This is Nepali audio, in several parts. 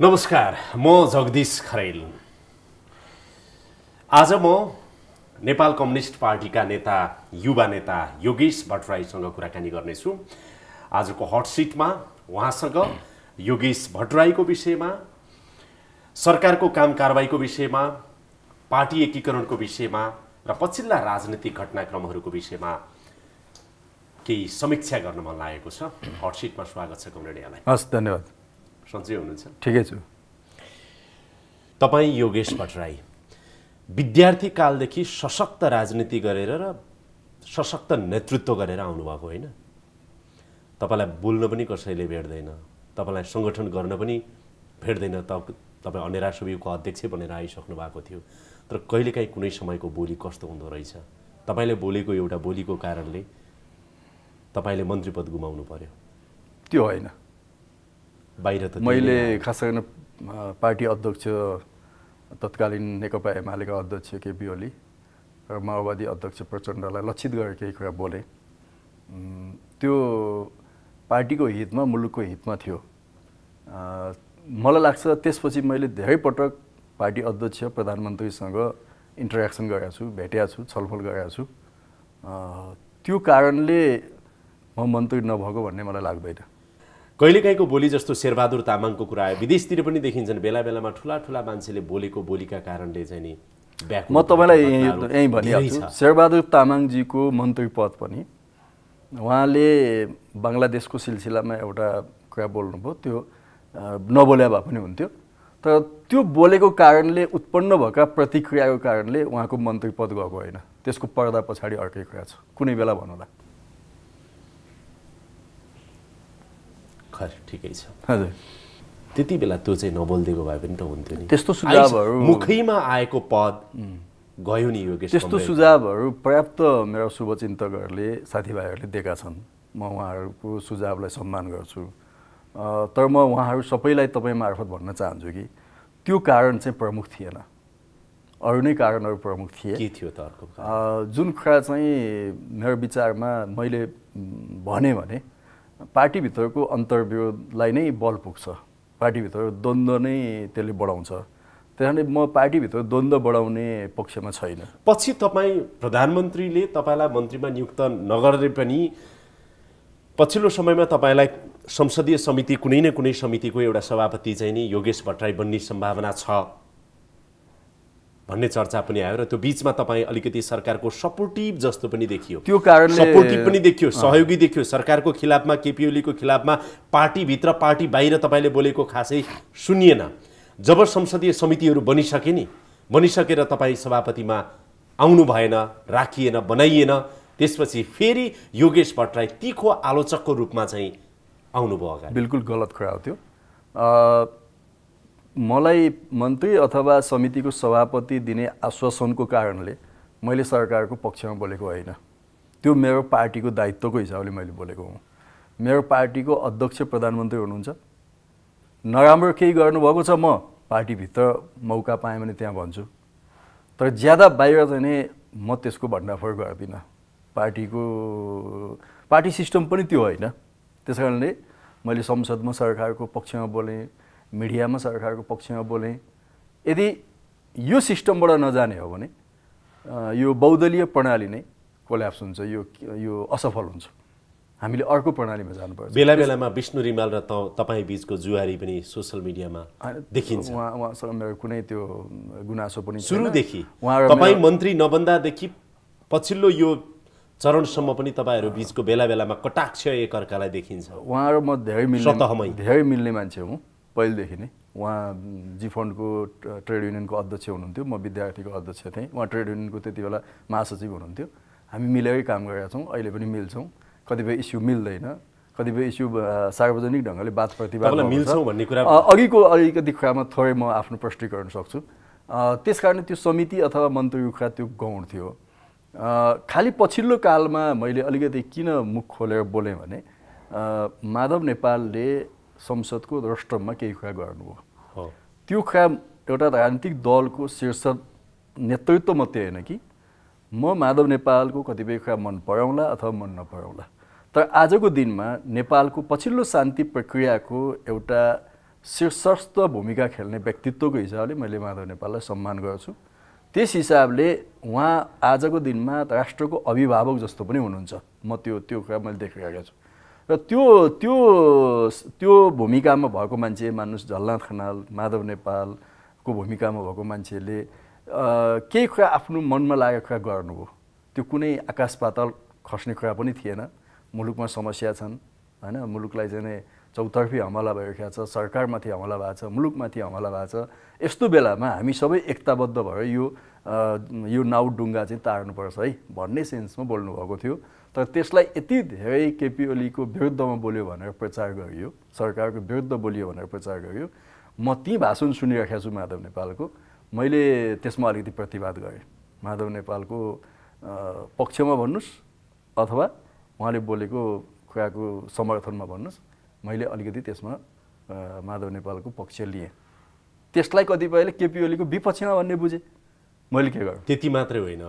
नमस्कार म जगदीश खरेल आज म नेपाल कम्युनिस्ट पार्टीका नेता युवा नेता योगेश भट्टराईसँग कुराकानी गर्नेछु आजको हट सिटमा उहाँसँग योगेश भट्टराईको विषयमा सरकारको काम कारवाहीको विषयमा पार्टी एकीकरणको विषयमा र पछिल्ला राजनीतिक घटनाक्रमहरूको विषयमा केही समीक्षा गर्न मन लागेको छ हट सिटमा स्वागत छ कमरेडियालाई हस् धन्यवाद सन्चै हुनुहुन्छ ठिकै छु तपाईँ योगेश भट्टराई विद्यार्थी कालदेखि सशक्त राजनीति गरेर र सशक्त नेतृत्व गरेर आउनुभएको होइन तपाईँलाई बोल्न पनि कसैले भेट्दैन तपाईँलाई सङ्गठन गर्न पनि भेट्दैन त तपाईँ अनेरा सबिको अध्यक्ष बनेर आइसक्नु भएको थियो तर कहिलेकाहीँ कुनै समयको बोली कस्तो हुँदो रहेछ तपाईँले बोलेको एउटा बोलीको कारणले तपाईँले मन्त्री पद गुमाउनु पर्यो त्यो होइन बाहिर त मैले खास गरेर पार्टी अध्यक्ष तत्कालीन नेकपा एमालेका अध्यक्ष केपी ओली र माओवादी अध्यक्ष प्रचण्डलाई लक्षित गरेर केही कुरा बोले त्यो पार्टीको हितमा मुलुकको हितमा थियो मलाई लाग्छ त्यसपछि मैले धेरै पटक पार्टी अध्यक्ष प्रधानमन्त्रीसँग इन्टरेक्सन गरेको छु भेटेको छु छलफल गरेको छु त्यो कारणले म मन्त्री नभएको भन्ने मलाई लाग्दैन कहिलेकाहीँको बोली जस्तो शेरबहादुर तामाङको कुरा आयो विदेशतिर पनि देखिन्छन् बेला बेलामा ठुला ठुला मान्छेले बोलेको बोलीका कारणले चाहिँ नि म तपाईँलाई यहीँ भनिहाल्छु शेरबहादुर तामाङजीको मन्त्री पद पनि उहाँले बङ्गलादेशको सिलसिलामा एउटा कुरा बोल्नुभयो त्यो नबोल्या भए पनि हुन्थ्यो तर त्यो बोलेको कारणले उत्पन्न भएका प्रतिक्रियाको कारणले उहाँको मन्त्री पद गएको होइन त्यसको पर्दा पछाडि अर्कै कुरा छ कुनै बेला भनौँला खैर ठिकै छ हजुर त्यति बेला त्यो चाहिँ नबोलिदिएको भए पनि त हुन्थ्यो नि त्यस्तो सुझावहरू मुखैमा आएको पद गयो नि यो त्यस्तो सुझावहरू पर्याप्त मेरो शुभचिन्तकहरूले साथीभाइहरूले दिएका छन् म उहाँहरूको सुझावलाई सम्मान गर्छु तर म उहाँहरू सबैलाई तपाईँ मार्फत भन्न चाहन्छु कि त्यो कारण चाहिँ प्रमुख थिएन अरू नै कारणहरू प्रमुख थिए के थियो त अर्को जुन कुरा चाहिँ मेरो विचारमा मैले भने भने पार्टीभित्रको अन्तर्विरोधलाई नै बल पुग्छ पार्टीभित्र द्वन्द्व नै त्यसले बढाउँछ त्यस कारणले म पार्टीभित्र द्वन्द्व बढाउने पक्षमा छैन पछि तपाईँ प्रधानमन्त्रीले तपाईँलाई मन्त्रीमा नियुक्त नगरे पनि पछिल्लो समयमा तपाईँलाई संसदीय समिति कुनै न कुनै समितिको एउटा सभापति चाहिँ नि योगेश भट्टराई बन्ने सम्भावना छ भन्ने चर्चा पनि आयो र त्यो बिचमा तपाईँ अलिकति सरकारको सपोर्टिभ जस्तो पनि देखियो त्यो कारण सपोर्टिभ पनि देखियो सहयोगी देखियो सरकारको खिलाफमा केपिओलीको खिलाफमा पार्टीभित्र पार्टी बाहिर तपाईँले बोलेको खासै सुनिएन जब संसदीय समितिहरू बनिसके नि बनिसकेर तपाईँ सभापतिमा आउनु भएन राखिएन बनाइएन त्यसपछि फेरि योगेश भट्टराई तिखो आलोचकको रूपमा चाहिँ आउनुभयो बिल्कुल गलत कुरा हो त्यो मलाई मन्त्री अथवा समितिको सभापति दिने आश्वासनको कारणले मैले सरकारको पक्षमा बोलेको होइन त्यो मेरो पार्टीको दायित्वको हिसाबले मैले बोलेको हुँ मेरो पार्टीको अध्यक्ष प्रधानमन्त्री हुनुहुन्छ नराम्रो केही गर्नुभएको छ म पार्टीभित्र मौका पाएँ भने त्यहाँ भन्छु तर ज्यादा बाहिर जाने म त्यसको भण्डाफोर गर्दिनँ पार्टीको पार्टी सिस्टम पनि त्यो होइन त्यस कारणले मैले संसदमा सरकारको पक्षमा बोलेँ मिडियामा सरकारको पक्षमा बोलेँ यदि यो सिस्टमबाट नजाने हो भने यो बहुदलीय प्रणाली नै कोल्याप्स हुन्छ यो यो असफल हुन्छ हामीले अर्को प्रणालीमा जानुपर्छ बेला बेलामा विष्णु रिमाल र तपाईँ बिचको जुहारी पनि सोसियल मिडियामा देखिन्छ उहाँ उहाँसँग मेरो कुनै त्यो गुनासो पनि सुरुदेखि उहाँ तपाईँ मन्त्री नबन्दादेखि पछिल्लो यो चरणसम्म पनि तपाईँहरू बिचको बेला बेलामा कटाक्ष एकअर्कालाई देखिन्छ उहाँ म धेरै मिल्ने धेरै मिल्ने मान्छे हुँ पहिलेदेखि नै उहाँ जी फन्डको ट्रेड युनियनको अध्यक्ष हुनुहुन्थ्यो म विद्यार्थीको अध्यक्ष थिएँ उहाँ ट्रेड युनियनको त्यति बेला महासचिव हुनुहुन्थ्यो हामी मिलेरै काम गरेका छौँ अहिले पनि मिल्छौँ कतिपय इस्यु मिल्दैन कतिपय इस्यु सार्वजनिक ढङ्गले बात प्रतिवाद भन्ने कुरा अघिको अलिकति कुरामा थोरै म आफ्नो पुष्टिकरण सक्छु त्यस कारण त्यो समिति अथवा मन्त्रीको त्यो गौण थियो खालि पछिल्लो कालमा मैले अलिकति किन मुख खोलेर बोलेँ भने माधव नेपालले संसदको रष्ट्रमा केही कुरा गर्नुभयो त्यो काम एउटा राजनीतिक दलको शीर्ष नेतृत्व मात्रै होइन कि म माधव नेपालको कतिपय कुरा मन पराउँला अथवा मन नपराउँला तर आजको दिनमा नेपालको पछिल्लो शान्ति प्रक्रियाको एउटा शीर्षस्थ भूमिका खेल्ने व्यक्तित्वको हिसाबले मैले माधव नेपाललाई सम्मान गर्छु त्यस हिसाबले उहाँ आजको दिनमा राष्ट्रको अभिभावक जस्तो पनि हुनुहुन्छ म त्यो त्यो कुरा मैले देखिरहेको छु र त्यो त्यो त्यो भूमिकामा भएको मान्छे मान्नुहोस् झलनाथ खनाल माधव नेपालको भूमिकामा भएको मान्छेले केही कुरा आफ्नो मनमा लागेको कुरा गर्नुभयो त्यो कुनै आकाश पातल खस्ने कुरा पनि थिएन मुलुकमा समस्या छन् होइन मुलुकलाई चाहिँ चौतर्फी हमला भइरहेको छ सरकारमाथि हमला भएको छ मुलुकमाथि हमला भएको छ यस्तो बेलामा हामी सबै एकताबद्ध भएर यो यो नाउडुङ्गा चाहिँ तार्नुपर्छ है भन्ने सेन्समा बोल्नुभएको थियो तर त्यसलाई यति धेरै केपी ओलीको विरुद्धमा बोल्यो भनेर प्रचार गरियो सरकारको विरुद्ध बोलियो भनेर प्रचार गरियो म ती भाषण सुनिराखेको छु माधव नेपालको मैले त्यसमा अलिकति प्रतिवाद गरेँ माधव नेपालको पक्षमा भन्नुहोस् अथवा उहाँले बोलेको कुराको समर्थनमा भन्नुहोस् मैले अलिकति त्यसमा माधव नेपालको पक्ष लिएँ त्यसलाई कतिपयले केपी ओलीको विपक्षमा भन्ने बुझेँ मैले के गरेँ त्यति मात्रै होइन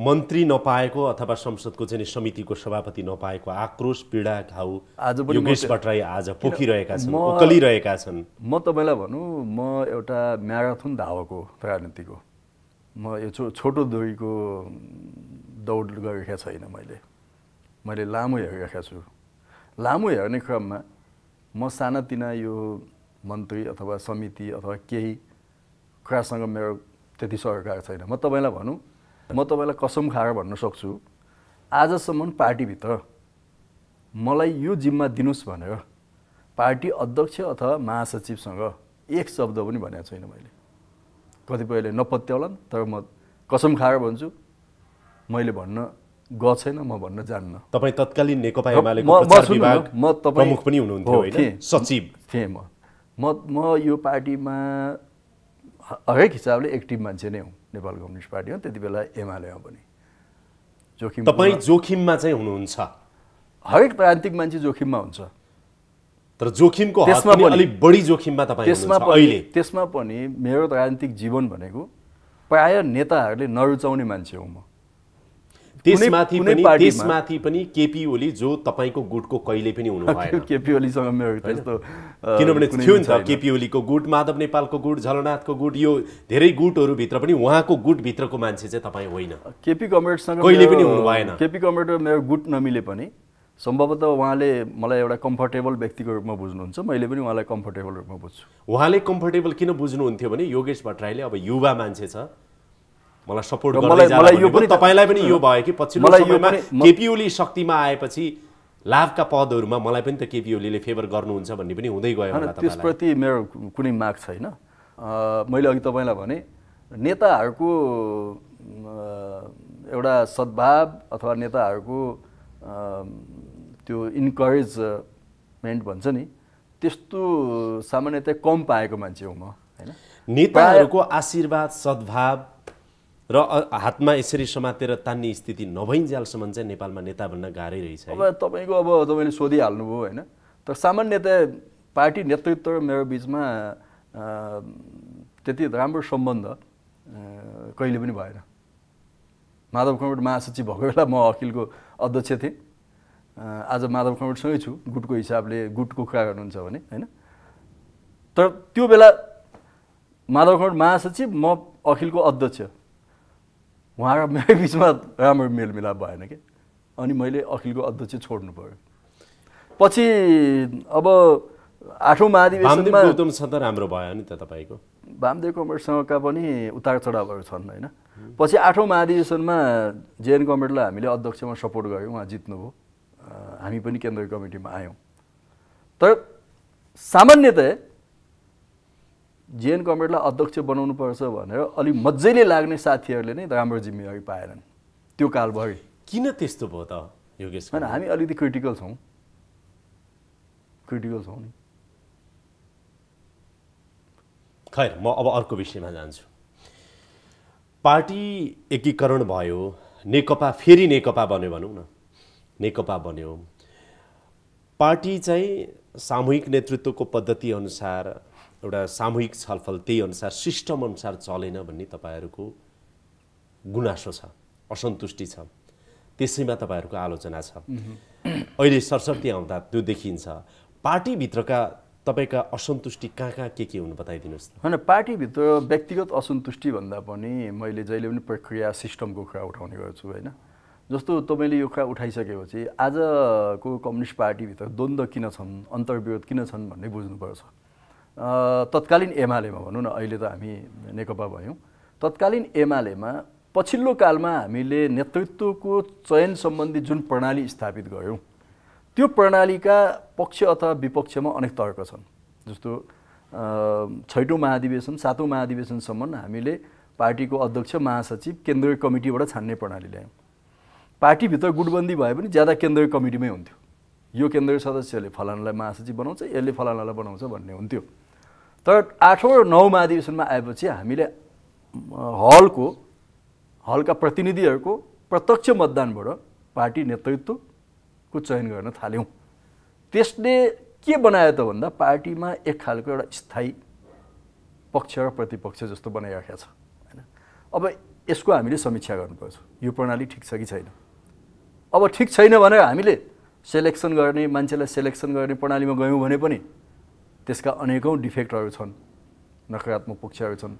मन्त्री नपाएको अथवा संसदको चाहिँ समितिको सभापति नपाएको आक्रोश पीडा घाउ आज पनि आज पोखिरहेका छन् कलिरहेका छन् म तपाईँलाई भनौँ म एउटा धावक हो राजनीतिको म यो छो छोटो दुरीको दौड गरेका छैन मैले मैले लामो हेरिरहेको छु लामो हेर्ने क्रममा म सानातिना यो मन्त्री अथवा समिति अथवा केही कुरासँग मेरो त्यति सहयोग छैन म तपाईँलाई भनौँ म तपाईँलाई कसम खाएर भन्न सक्छु आजसम्म पार्टीभित्र मलाई यो जिम्मा दिनुहोस् भनेर पार्टी अध्यक्ष अथवा महासचिवसँग एक शब्द पनि भनेको छैन मैले कतिपयले नपत्याउलान् तर म कसम खाएर भन्छु मैले भन्न ग छैन म भन्न जान्न तपाईँ तत्कालीन नेकपा म तपाईँ सचिव थिएँ म म यो पार्टीमा हरेक हिसाबले एक्टिभ मान्छे नै हौँ नेपाल कम्युनिस्ट पार्टी हो त्यति बेला एमालेमा पनि जोखिम तपाईँ जोखिममा चाहिँ हुनुहुन्छ हरेक प्रान्तिक मान्छे जोखिममा हुन्छ तर जोखिमको त्यसमा अलिक बढी जोखिममा तपाईँ त्यसमा अहिले त्यसमा पनि मेरो राजनीतिक जीवन भनेको प्राय नेताहरूले नरुचाउने मान्छे हो म त्यसमाथि पनि त्यसमाथि पनि केपी ओली जो तपाईँको गुटको कहिले पनि हुनु केपी ओलीसँग मेरो त्यस्तो किनभने थियो नि त केपी ओलीको गुट माधव नेपालको गुट झलनाथको गुट यो धेरै गुटहरूभित्र पनि उहाँको गुटभित्रको मान्छे चाहिँ तपाईँ होइन केपी कमरेडसँग कहिले पनि हुनु भएन केपी कमरेड मेरो गुट नमिले पनि सम्भवतः उहाँले मलाई एउटा कम्फर्टेबल व्यक्तिको रूपमा बुझ्नुहुन्छ मैले पनि उहाँलाई कम्फर्टेबल रूपमा बुझ्छु उहाँले कम्फर्टेबल किन बुझ्नुहुन्थ्यो भने योगेश भट्टराईले अब युवा मान्छे छ मलाई सपोर्ट मलाई मलाई यो पनि तपाईँलाई पनि यो भयो कि पछिल्लो समयमा केपी ओली शक्तिमा आएपछि लाभका पदहरूमा मलाई पनि त केपी ओलीले फेभर गर्नुहुन्छ भन्ने पनि हुँदै गयो त्यसप्रति मेरो कुनै माग छैन मैले अघि तपाईँलाई भने नेताहरूको एउटा सद्भाव अथवा नेताहरूको त्यो इन्करेजमेन्ट भन्छ नि त्यस्तो सामान्यतया कम पाएको मान्छे हो म होइन नेताहरूको आशीर्वाद सद्भाव र हातमा यसरी समातेर तान्ने स्थिति नभइन्जेलसम्म चाहिँ नेपालमा नेता भन्न गाह्रै रहेछ अब तपाईँको अब तपाईँले सोधिहाल्नुभयो होइन तर सामान्यतया पार्टी नेतृत्व र मेरो बिचमा त्यति राम्रो सम्बन्ध कहिले पनि भएन माधव कमेट महासचिव भएको बेला म अखिलको अध्यक्ष थिएँ आज माधव कमेटसँगै छु गुटको हिसाबले गुटको कुरा गर्नुहुन्छ भने होइन तर त्यो बेला माधव कमेट महासचिव म अखिलको अध्यक्ष उहाँ र मेरो बिचमा राम्रो मेलमिलाप भएन कि अनि मैले अखिलको अध्यक्ष छोड्नु पऱ्यो पछि अब आठौँ महाधिवेशनमा राम्रो भयो नि त तपाईँको वामदेव कमरेडसँगका पनि उतार चढावहरू छन् होइन पछि आठौँ महाधिवेशनमा जेएन कमरेडलाई हामीले अध्यक्षमा सपोर्ट गऱ्यौँ उहाँ जित्नुभयो हामी पनि केन्द्रीय कमिटीमा आयौँ तर सामान्यतया जेएन कमरेडलाई अध्यक्ष बनाउनुपर्छ भनेर अलिक मजाले लाग्ने साथीहरूले नै राम्रो जिम्मेवारी पाएनन् त्यो कालभरि किन त्यस्तो भयो त योगेश होइन हामी अलिकति क्रिटिकल छौँ क्रिटिकल छौँ नि खैर म अब अर्को विषयमा जान्छु पार्टी एकीकरण भयो नेकपा फेरि नेकपा बन्यो भनौँ न नेकपा बन्यो पार्टी चाहिँ सामूहिक नेतृत्वको पद्धतिअनुसार एउटा सामूहिक छलफल त्यही अनुसार सिस्टम अनुसार चलेन भन्ने तपाईँहरूको गुनासो छ असन्तुष्टि छ त्यसैमा तपाईँहरूको आलोचना छ mm-hmm. अहिले सरस्वती आउँदा त्यो देखिन्छ पार्टीभित्रका तपाईँका असन्तुष्टि कहाँ कहाँ के के हुनु बताइदिनुहोस् होइन पार्टीभित्र व्यक्तिगत असन्तुष्टि भन्दा पनि मैले जहिले पनि प्रक्रिया सिस्टमको कुरा उठाउने गर्छु होइन जस्तो तपाईँले यो कुरा उठाइसकेपछि आजको कम्युनिस्ट पार्टीभित्र द्वन्द्व किन छन् अन्तर्विरोध किन छन् भन्ने बुझ्नुपर्छ तत्कालीन एमालेमा भनौँ न अहिले त हामी नेकपा भयौँ तत्कालीन एमालेमा पछिल्लो कालमा हामीले नेतृत्वको चयन सम्बन्धी जुन प्रणाली स्थापित गऱ्यौँ त्यो प्रणालीका पक्ष अथवा विपक्षमा अनेक तर्क छन् जस्तो छैटौँ महाधिवेशन सातौँ महाधिवेशनसम्म हामीले पार्टीको अध्यक्ष महासचिव केन्द्रीय कमिटीबाट छान्ने प्रणाली ल्यायौँ पार्टीभित्र गुटबन्दी भए पनि ज्यादा केन्द्रीय कमिटीमै हुन्थ्यो यो केन्द्रीय सदस्यले फलानालाई महासचिव बनाउँछ यसले फलानालाई बनाउँछ भन्ने हुन्थ्यो तर आठौँ र नौ महाधिवेशनमा आएपछि हामीले हलको हलका प्रतिनिधिहरूको प्रत्यक्ष मतदानबाट पार्टी नेतृत्वको चयन गर्न थाल्यौँ त्यसले के बनायो त भन्दा पार्टीमा एक खालको एउटा स्थायी पक्ष र प्रतिपक्ष जस्तो बनाइराखेको छ होइन अब यसको हामीले समीक्षा गर्नुपर्छ यो प्रणाली ठिक छ कि छैन अब ठिक छैन भनेर हामीले सेलेक्सन गर्ने मान्छेलाई सेलेक्सन गर्ने प्रणालीमा गयौँ भने पनि त्यसका अनेकौँ डिफेक्टहरू छन् नकारात्मक पक्षहरू छन्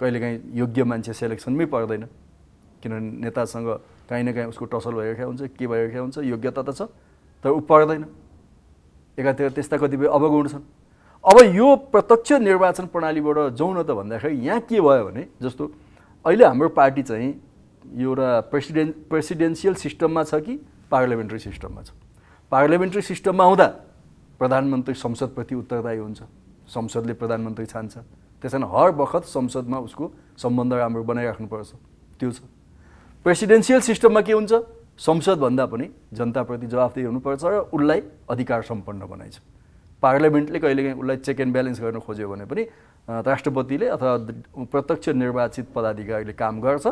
कहिलेकाहीँ योग्य मान्छे सेलेक्सनमै पर्दैन किनभने नेतासँग काहीँ न काहीँ उसको टसल भइरहेको हुन्छ के भइरहेको हुन्छ योग्यता त छ तर ऊ पर्दैन एकातिर त्यस्ता कतिपय अवगुण छन् अब यो प्रत्यक्ष निर्वाचन प्रणालीबाट जाउँ न त भन्दाखेरि यहाँ के भयो भने जस्तो अहिले हाम्रो पार्टी चाहिँ एउटा प्रेसिडेन्ट प्रेसिडेन्सियल सिस्टममा छ कि पार्लियामेन्ट्री सिस्टममा छ पार्लियामेन्ट्री सिस्टममा हुँदा प्रधानमन्त्री संसदप्रति उत्तरदायी हुन्छ संसदले प्रधानमन्त्री छान्छ त्यस कारण हर बखत संसदमा उसको सम्बन्ध राम्रो बनाइराख्नुपर्छ त्यो छ प्रेसिडेन्सियल सिस्टममा के हुन्छ संसदभन्दा पनि जनताप्रति जवाफदेही हुनुपर्छ र उसलाई अधिकार सम्पन्न बनाइन्छ पार्लियामेन्टले कहिलेकाहीँ उसलाई चेक एन्ड ब्यालेन्स गर्न खोज्यो भने पनि राष्ट्रपतिले अथवा प्रत्यक्ष निर्वाचित पदाधिकारीले काम गर्छ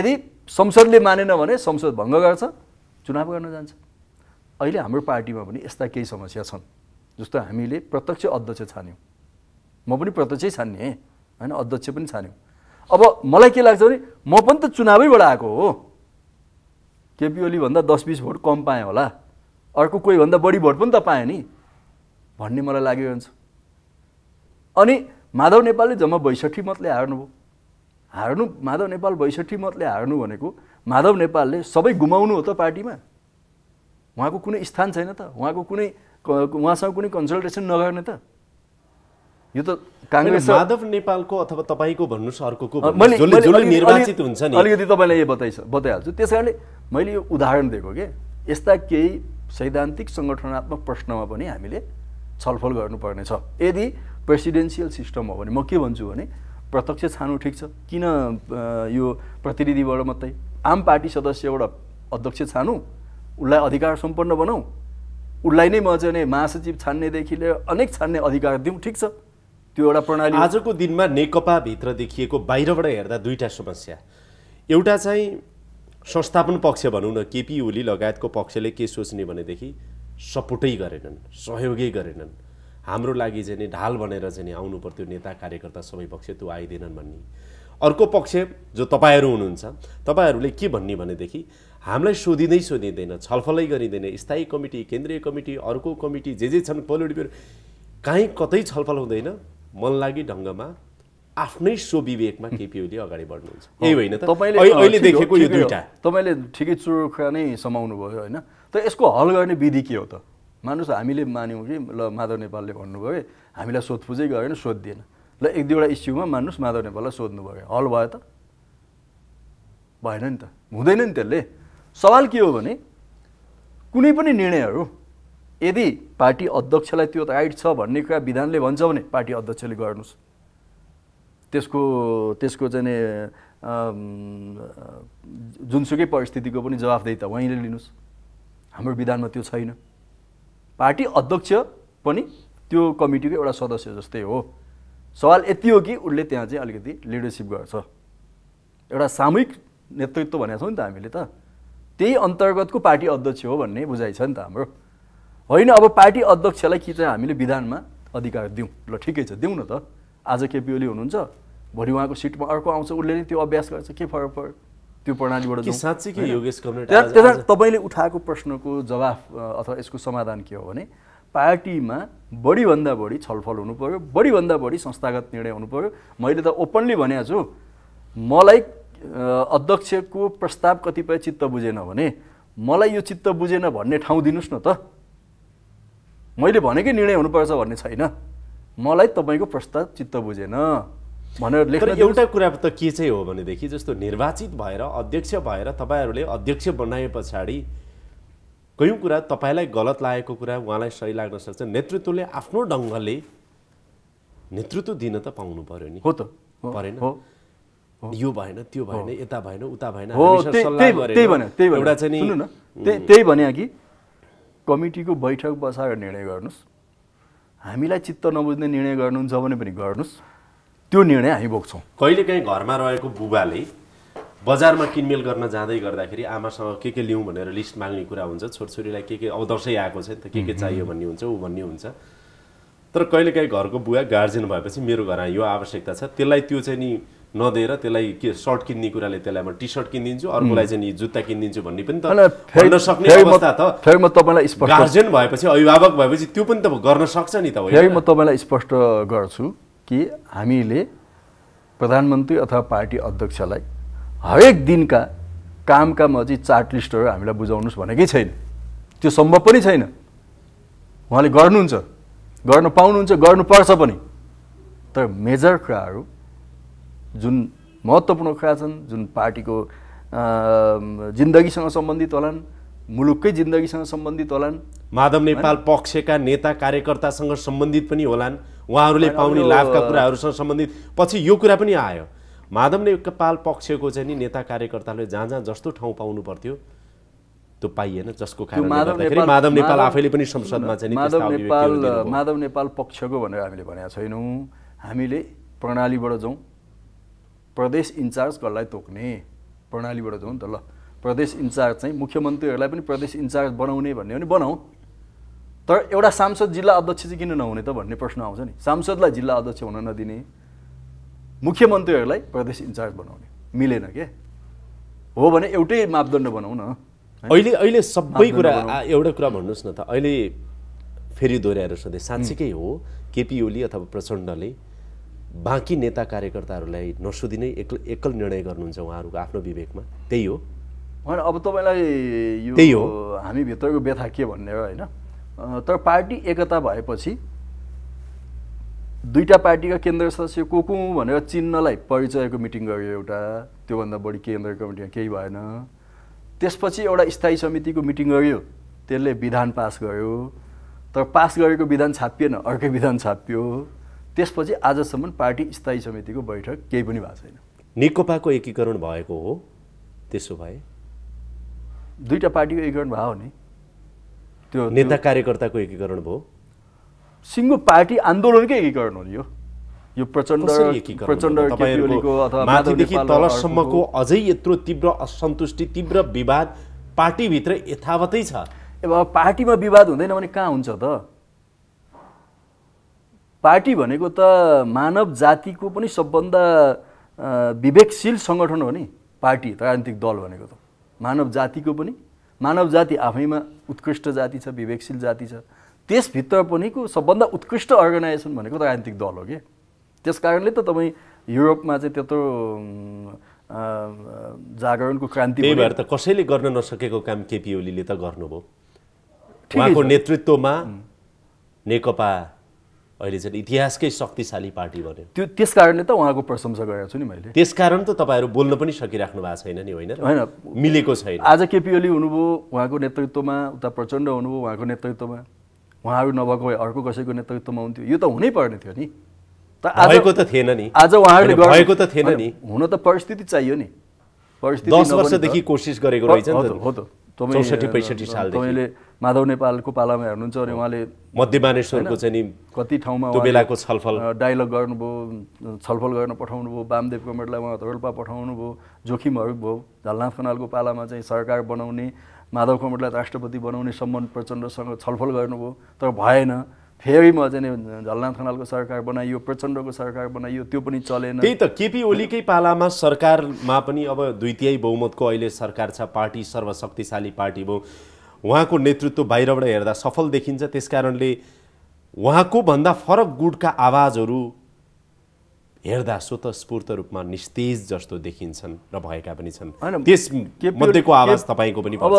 यदि संसदले मानेन भने संसद भङ्ग गर्छ चुनाव गर्न जान्छ अहिले हाम्रो पार्टीमा पनि यस्ता केही समस्या छन् जस्तो हामीले प्रत्यक्ष अध्यक्ष छान्यौँ म पनि प्रत्यक्षै छान्ने होइन अध्यक्ष पनि छान्यौँ अब मलाई के लाग्छ भने म पनि त चुनावैबाट आएको हो केपी ओलीभन्दा दस बिस भोट कम पाएँ होला अर्को कोहीभन्दा बढी भोट पनि त पाएँ नि भन्ने मलाई लाग्यो हुन्छ अनि माधव नेपालले जम्मा बैसठी मतले हार्नुभयो हार्नु माधव नेपाल बैसठी मतले हार्नु भनेको माधव नेपालले सबै गुमाउनु हो त पार्टीमा उहाँको कुनै स्थान छैन त उहाँको कुनै उहाँसँग कुनै कन्सल्टेसन नगर्ने त यो त काङ्ग्रेस माधव नेपालको अथवा तपाईँको भन्नुहोस् अर्को निर्वाचित हुन्छ नि अलिकति तपाईँलाई यो बताइ बताइहाल्छु त्यस कारणले मैले यो उदाहरण दिएको के यस्ता केही सैद्धान्तिक सङ्गठनात्मक प्रश्नमा पनि हामीले छलफल गर्नुपर्ने छ यदि प्रेसिडेन्सियल सिस्टम हो भने म के भन्छु भने प्रत्यक्ष छानु ठिक छ किन यो प्रतिनिधिबाट मात्रै आम पार्टी सदस्यबाट अध्यक्ष छानु उसलाई अधिकार सम्पन्न बनाऊ उसलाई नै म चाहिँ महासचिव छान्नेदेखि लिएर अनेक छान्ने अधिकार दिउँ ठिक छ त्यो एउटा प्रणाली आजको दिनमा नेकपाभित्र देखिएको बाहिरबाट हेर्दा दुईवटा समस्या एउटा चाहिँ संस्थापन पक्ष भनौँ न केपी ओली लगायतको पक्षले के सोच्ने भनेदेखि सपोर्टै गरेनन् सहयोगै गरेनन् हाम्रो लागि चाहिँ नि ढाल बनेर चाहिँ नि आउनु पर्थ्यो नेता कार्यकर्ता सबै पक्ष त्यो आइदिएनन् भन्ने अर्को पक्ष जो तपाईँहरू हुनुहुन्छ तपाईँहरूले के भन्ने भनेदेखि हामीलाई सोधिँदै सोधिँदैन छलफलै गरिँदैन स्थायी कमिटी केन्द्रीय कमिटी अर्को कमिटी जे जे छन् पोलिटिकल काहीँ कतै छलफल हुँदैन मनलागी ढङ्गमा आफ्नै स्वविवेकमा केपिओले अगाडि बढ्नुहुन्छ यही होइन तपाईँले देखेको यो दुइटा तपाईँले ठिकै चुरोखा नै समाउनु भयो होइन त यसको हल गर्ने विधि के हो त मान्नुहोस् हामीले मान्यौँ कि ल माधव नेपालले भन्नुभयो हामीलाई सोधपुजै गरेन सोधिदिएन ल एक दुईवटा इस्युमा मान्नुहोस् माधव नेपाललाई सोध्नुभयो हल भयो त भएन नि त हुँदैन नि त्यसले सवाल के हो भने कुनै पनि निर्णयहरू यदि पार्टी अध्यक्षलाई त्यो राइट छ भन्ने कुरा विधानले भन्छ भने पार्टी अध्यक्षले गर्नुहोस् त्यसको त्यसको चाहिँ जुनसुकै परिस्थितिको पनि जवाफदेही त उहीँले लिनुहोस् हाम्रो विधानमा त्यो छैन पार्टी अध्यक्ष पनि त्यो कमिटीको एउटा सदस्य जस्तै हो सवाल यति हो कि उसले त्यहाँ चाहिँ अलिकति लिडरसिप गर्छ एउटा सामूहिक नेतृत्व भनेको छौँ नि त हामीले त त्यही अन्तर्गतको पार्टी अध्यक्ष हो भन्ने बुझाइ छ नि त हाम्रो होइन अब पार्टी अध्यक्षलाई कि चाहिँ हामीले विधानमा अधिकार दिउँ ल ठिकै छ दिउँ न त आज केपी ओली हुनुहुन्छ भोलि उहाँको सिटमा अर्को आउँछ उसले नै त्यो अभ्यास गर्छ के फरक पर्यो त्यो प्रणालीबाट साँच्चै के योगेश तपाईँले उठाएको प्रश्नको जवाफ अथवा यसको समाधान के हो भने पार्टीमा बढीभन्दा बढी छलफल हुनु पऱ्यो बढीभन्दा बढी संस्थागत निर्णय हुनु पऱ्यो मैले त ओपनली भनेको छु मलाई अध्यक्षको प्रस्ताव कतिपय चित्त बुझेन भने मलाई यो चित्त बुझेन भन्ने ठाउँ दिनुहोस् न त मैले भनेकै निर्णय हुनुपर्छ भन्ने छैन मलाई तपाईँको प्रस्ताव चित्त बुझेन भनेर लेखेर एउटा कुरा त के चाहिँ हो भनेदेखि जस्तो निर्वाचित भएर अध्यक्ष भएर तपाईँहरूले अध्यक्ष बनाए पछाडि कयौँ कुरा तपाईँलाई गलत लागेको कुरा उहाँलाई सही लाग्न सक्छ नेतृत्वले आफ्नो ढङ्गले नेतृत्व दिन त पाउनु पऱ्यो नि हो त परेन यो भएन त्यो भएन यता भएन उता भएन एउटा चाहिँ सुन्नु न त्यही भने कि कमिटीको बैठक बसाएर निर्णय गर्नुहोस् हामीलाई चित्त नबुझ्ने निर्णय गर्नुहुन्छ भने पनि गर्नुहोस् त्यो निर्णय हामी बोक्छौँ कहिलेकाहीँ घरमा रहेको बुबाले बजारमा किनमेल गर्न जाँदै गर्दाखेरि आमासँग के के लिउँ भनेर लिस्ट माग्ने कुरा हुन्छ छोरछोरीलाई के के अब दसैँ आएको छ त के के चाहियो भन्ने हुन्छ ऊ भन्ने हुन्छ तर कहिलेकाहीँ घरको बुवा गार्जेन भएपछि मेरो घरमा यो आवश्यकता छ त्यसलाई त्यो चाहिँ नि नदिएर त्यसलाई के सर्ट किन्ने कुराले त्यसलाई म टी सर्ट किनिदिन्छु अर्कोलाई चाहिँ नि जुत्ता किनिदिन्छु भन्ने पनि त गर्न सक्ने अवस्था त फेरि म तपाईँलाई स्पष्ट गार्जेन भएपछि अभिभावक भएपछि त्यो पनि त गर्न सक्छ नि त फेरि म तपाईँलाई स्पष्ट गर्छु कि हामीले प्रधानमन्त्री अथवा पार्टी अध्यक्षलाई हरेक दिनका कामका चाहिँ चार्ट लिस्टहरू हामीलाई बुझाउनुहोस् भनेकै छैन त्यो सम्भव पनि छैन उहाँले गर्नुहुन्छ गर्न पाउनुहुन्छ गर्नुपर्छ पनि तर मेजर कुराहरू जुन महत्त्वपूर्ण कुरा छन् जुन पार्टीको जिन्दगीसँग सम्बन्धित होलान् मुलुककै जिन्दगीसँग सम्बन्धित होलान् माधव नेपाल पक्षका नेता कार्यकर्तासँग सम्बन्धित पनि होलान् उहाँहरूले पाउने लाभका कुराहरूसँग सम्बन्धित पछि यो कुरा पनि आयो माधव नेपाल पक्षको चाहिँ नि नेता कार्यकर्ताले जहाँ जहाँ जस्तो ठाउँ पाउनु पर्थ्यो त्यो पाइएन जसको माधव नेपाल आफैले पनि संसदमा चाहिँ माधव नेपाल माधव नेपाल पक्षको भनेर हामीले भनेका छैनौँ हामीले प्रणालीबाट जाउँ प्रदेश इन्चार्ज कसलाई तोक्ने प्रणालीबाट जाउँ त ल प्रदेश इन्चार्ज चाहिँ मुख्यमन्त्रीहरूलाई पनि प्रदेश इन्चार्ज बनाउने भन्यो भने बनाऊ तर एउटा सांसद जिल्ला अध्यक्ष चाहिँ किन नहुने त भन्ने प्रश्न आउँछ नि सांसदलाई जिल्ला अध्यक्ष हुन नदिने मुख्यमन्त्रीहरूलाई प्रदेश इन्चार्ज बनाउने मिलेन के हो भने एउटै मापदण्ड बनाऊ न अहिले अहिले सबै कुरा एउटा कुरा भन्नुहोस् न त अहिले फेरि दोहोऱ्याएर सधैँ साँच्चीकै हो केपी ओली अथवा प्रचण्डले बाँकी नेता कार्यकर्ताहरूलाई नसोधि एक्ल एकल निर्णय गर्नुहुन्छ उहाँहरूको आफ्नो विवेकमा त्यही हो होइन अब तपाईँलाई यो त्यही हो हामीभित्रको व्यथा के भन्ने होइन तर पार्टी एकता भएपछि दुईवटा पार्टीका केन्द्र सदस्य को को भनेर चिन्नलाई परिचयको मिटिङ गऱ्यो एउटा त्योभन्दा बढी केन्द्र कमिटीमा केही भएन त्यसपछि एउटा स्थायी समितिको मिटिङ गऱ्यो त्यसले विधान पास गर्यो तर पास गरेको विधान छापिएन अर्कै विधान छापियो त्यसपछि आजसम्म पार्टी स्थायी समितिको बैठक केही पनि भएको छैन नेकपाको एकीकरण भएको हो त्यसो भए दुईवटा पार्टीको एकीकरण भयो नि त्यो नेता कार्यकर्ताको एकीकरण भयो सिङ्गो पार्टी आन्दोलनकै एकीकरण हो यो यो प्रचण्ड प्रचण्ड माथिदेखि तलसम्मको अझै यत्रो तीव्र असन्तुष्टि तीव्र विवाद पार्टीभित्र यथावतै छ अब पार्टीमा विवाद हुँदैन भने कहाँ हुन्छ त पार्टी भनेको त मानव जातिको पनि सबभन्दा विवेकशील सङ्गठन हो नि पार्टी राजनीतिक दल भनेको त मानव जातिको पनि मानव जाति आफैमा उत्कृष्ट जाति छ विवेकशील जाति छ त्यसभित्र पनिको सबभन्दा उत्कृष्ट अर्गनाइजेसन भनेको राजनीतिक दल हो कि त्यस कारणले त तपाईँ युरोपमा चाहिँ त्यत्रो जागरणको क्रान्ति त्यही भएर त कसैले गर्न नसकेको काम केपी ओलीले त गर्नुभयो उहाँको नेतृत्वमा नेकपा अहिले चाहिँ इतिहासकै शक्तिशाली पार्टी बन्यो त्यो त्यस कारणले त उहाँको प्रशंसा गरेको छु नि मैले त्यस कारण त तपाईँहरू बोल्न पनि सकिराख्नु भएको छैन नि होइन होइन मिलेको छैन आज केपी ओली हुनुभयो उहाँको नेतृत्वमा उता प्रचण्ड हुनुभयो उहाँको नेतृत्वमा उहाँहरू नभएको भए अर्को कसैको नेतृत्वमा हुन्थ्यो यो त हुनै पर्ने थियो नि त आजको त थिएन नि आज उहाँहरूले गरेको त थिएन नि हुन त परिस्थिति चाहियो नि परिस्थिति दस वर्षदेखि कोसिस गरेको रहेछ हो त चौसठी पैँसठी साल तपाईँले माधव नेपालको पालामा हेर्नुहुन्छ अनि उहाँले मध्यमानेश्वरको चाहिँ कति ठाउँमा बेलाको छलफल डायलग गर्नुभयो छलफल गर्न पठाउनु भयो वामदेव कमेडलाई उहाँ धरोल्पा पठाउनु भयो जोखिमहरू भयो झलनाथ खनालको पालामा चाहिँ सरकार बनाउने माधव कमेडलाई राष्ट्रपति बनाउने सम्बन्ध प्रचण्डसँग छलफल गर्नुभयो तर भएन फेरिमा चाहिँ झलना खनालको सरकार बनाइयो प्रचण्डको सरकार बनाइयो त्यो पनि चलेन त्यही त केपी ओलीकै पालामा सरकारमा पनि अब दुई बहुमतको अहिले सरकार छ पार्टी सर्वशक्तिशाली पार्टी भयो उहाँको नेतृत्व बाहिरबाट हेर्दा सफल देखिन्छ त्यस कारणले उहाँको भन्दा फरक गुटका आवाजहरू हेर्दा स्वतस्फूर्त रूपमा निस्तेज जस्तो देखिन्छन् र भएका पनि छन् त्यस मध्येको आवाज तपाईँको पनि अब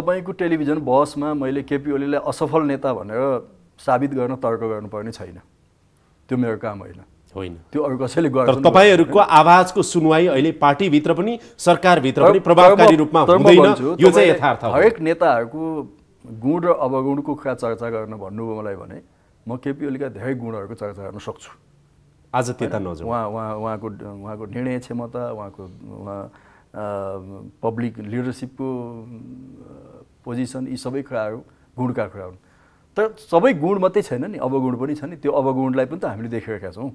तपाईँको टेलिभिजन बहसमा मैले केपी ओलीलाई असफल नेता भनेर साबित गर्न तर्क गर्नुपर्ने छैन त्यो मेरो काम होइन होइन त्यो अरू कसैले गर्छ तपाईँहरूको आवाजको सुनवाई अहिले पार्टीभित्र पनि सरकारभित्र पनि प्रभावकारी रूपमा हुँदैन यो चाहिँ यथार्थ हरेक नेताहरूको गुण र अवगुणको कुरा चर्चा गर्न भन्नुभयो मलाई भने म केपी ओलीका धेरै गुणहरूको चर्चा गर्न सक्छु आज त्यता नजाउँ उहाँ उहाँ उहाँको उहाँको निर्णय क्षमता उहाँको उहाँ पब्लिक लिडरसिपको पोजिसन यी सबै कुराहरू गुणका कुरा हुन् तर सबै गुण मात्रै छैन नि अवगुण पनि छ नि त्यो अवगुणलाई पनि त हामीले देखेका छौँ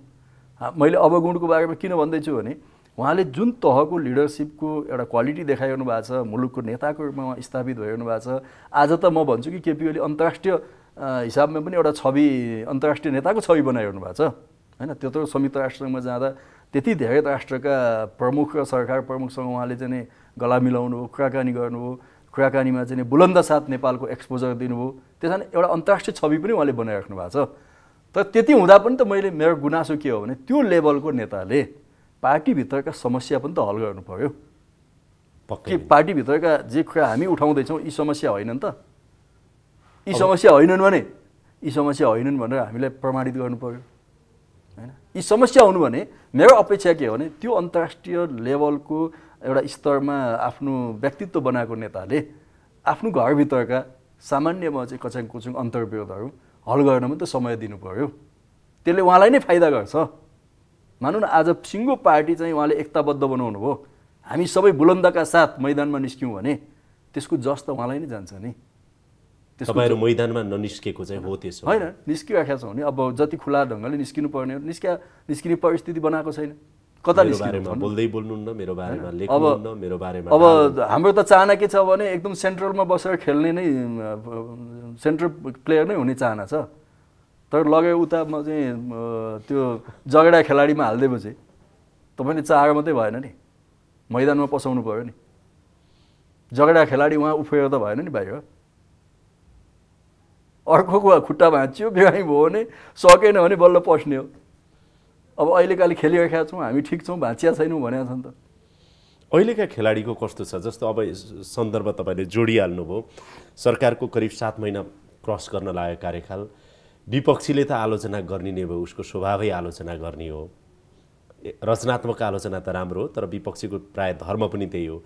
मैले अवगुणको बारेमा किन भन्दैछु भने उहाँले जुन तहको लिडरसिपको एउटा क्वालिटी देखाइरहनु भएको छ मुलुकको नेताको रूपमा उहाँ स्थापित भइरहनु भएको छ आज त म भन्छु कि केपी ओली अन्तर्राष्ट्रिय हिसाबमा पनि एउटा छवि अन्तर्राष्ट्रिय नेताको छवि बनाइरहनु भएको छ होइन त्यत्रो संयुक्त राष्ट्रसङ्घमा जाँदा त्यति धेरै राष्ट्रका प्रमुख र सरकार प्रमुखसँग उहाँले चाहिँ गला मिलाउनु हो कुराकानी गर्नुभयो कुराकानीमा चाहिँ बुलन्द साथ नेपालको एक्सपोजर दिनुभयो त्यस कारण एउटा अन्तर्राष्ट्रिय छवि पनि उहाँले बनाइराख्नु भएको छ तर त्यति हुँदा पनि त मैले मेरो गुनासो के हो भने त्यो लेभलको नेताले पार्टीभित्रका समस्या पनि त हल गर्नु पऱ्यो कि पार्टीभित्रका जे कुरा हामी उठाउँदैछौँ यी समस्या होइनन् त यी समस्या होइनन् भने यी समस्या होइनन् भनेर हामीलाई प्रमाणित गर्नु पऱ्यो होइन यी समस्या हुनु भने मेरो अपेक्षा के हो भने त्यो अन्तर्राष्ट्रिय लेभलको एउटा स्तरमा आफ्नो व्यक्तित्व बनाएको नेताले आफ्नो घरभित्रका सामान्यमा चाहिँ कचाङ कुचुङ अन्तर्विरोधहरू हल गर्न पनि समय दिनु पऱ्यो त्यसले उहाँलाई नै फाइदा गर्छ मानौँ न आज सिङ्गो पार्टी चाहिँ उहाँले एकताबद्ध बनाउनु भयो हामी सबै बुलन्दका साथ मैदानमा निस्क्यौँ भने त्यसको जस त उहाँलाई नै जान्छ नि तपाईँहरू मैदानमा ननिस्केको चाहिँ हो त्यसो होइन निस्किराखेका छौँ भने अब जति खुला ढङ्गले निस्किनु पर्ने निस्किया निस्किने परिस्थिति बनाएको छैन कता मेरो बारेमा मेरो बारेमा अब हाम्रो त चाहना के छ भने एकदम सेन्ट्रलमा बसेर खेल्ने नै सेन्ट्रल प्लेयर नै हुने चाहना छ तर लग्यो उता म चाहिँ त्यो झगडा खेलाडीमा हालिदिएपछि तपाईँले चाहेर मात्रै भएन नि मैदानमा पसाउनु पऱ्यो नि झगडा खेलाडी उहाँ उफ्रेर त भएन नि भाइ बाहिर अर्को खुट्टा भाँच्यो बिरामी भयो भने सकेन भने बल्ल पस्ने हो अब अहिलेकाले खेलिरहेका छौँ हामी ठिक छौँ भाँचिया छैनौँ भनेका छन् त अहिलेका खेलाडीको कस्तो छ जस्तो अब सन्दर्भ तपाईँले जोडिहाल्नुभयो सरकारको करिब सात महिना क्रस गर्न लाग्यो कार्यकाल विपक्षीले त आलोचना गर्ने नै भयो उसको स्वभावै आलोचना गर्ने हो रचनात्मक आलोचना त राम्रो हो तर विपक्षीको प्राय धर्म पनि त्यही हो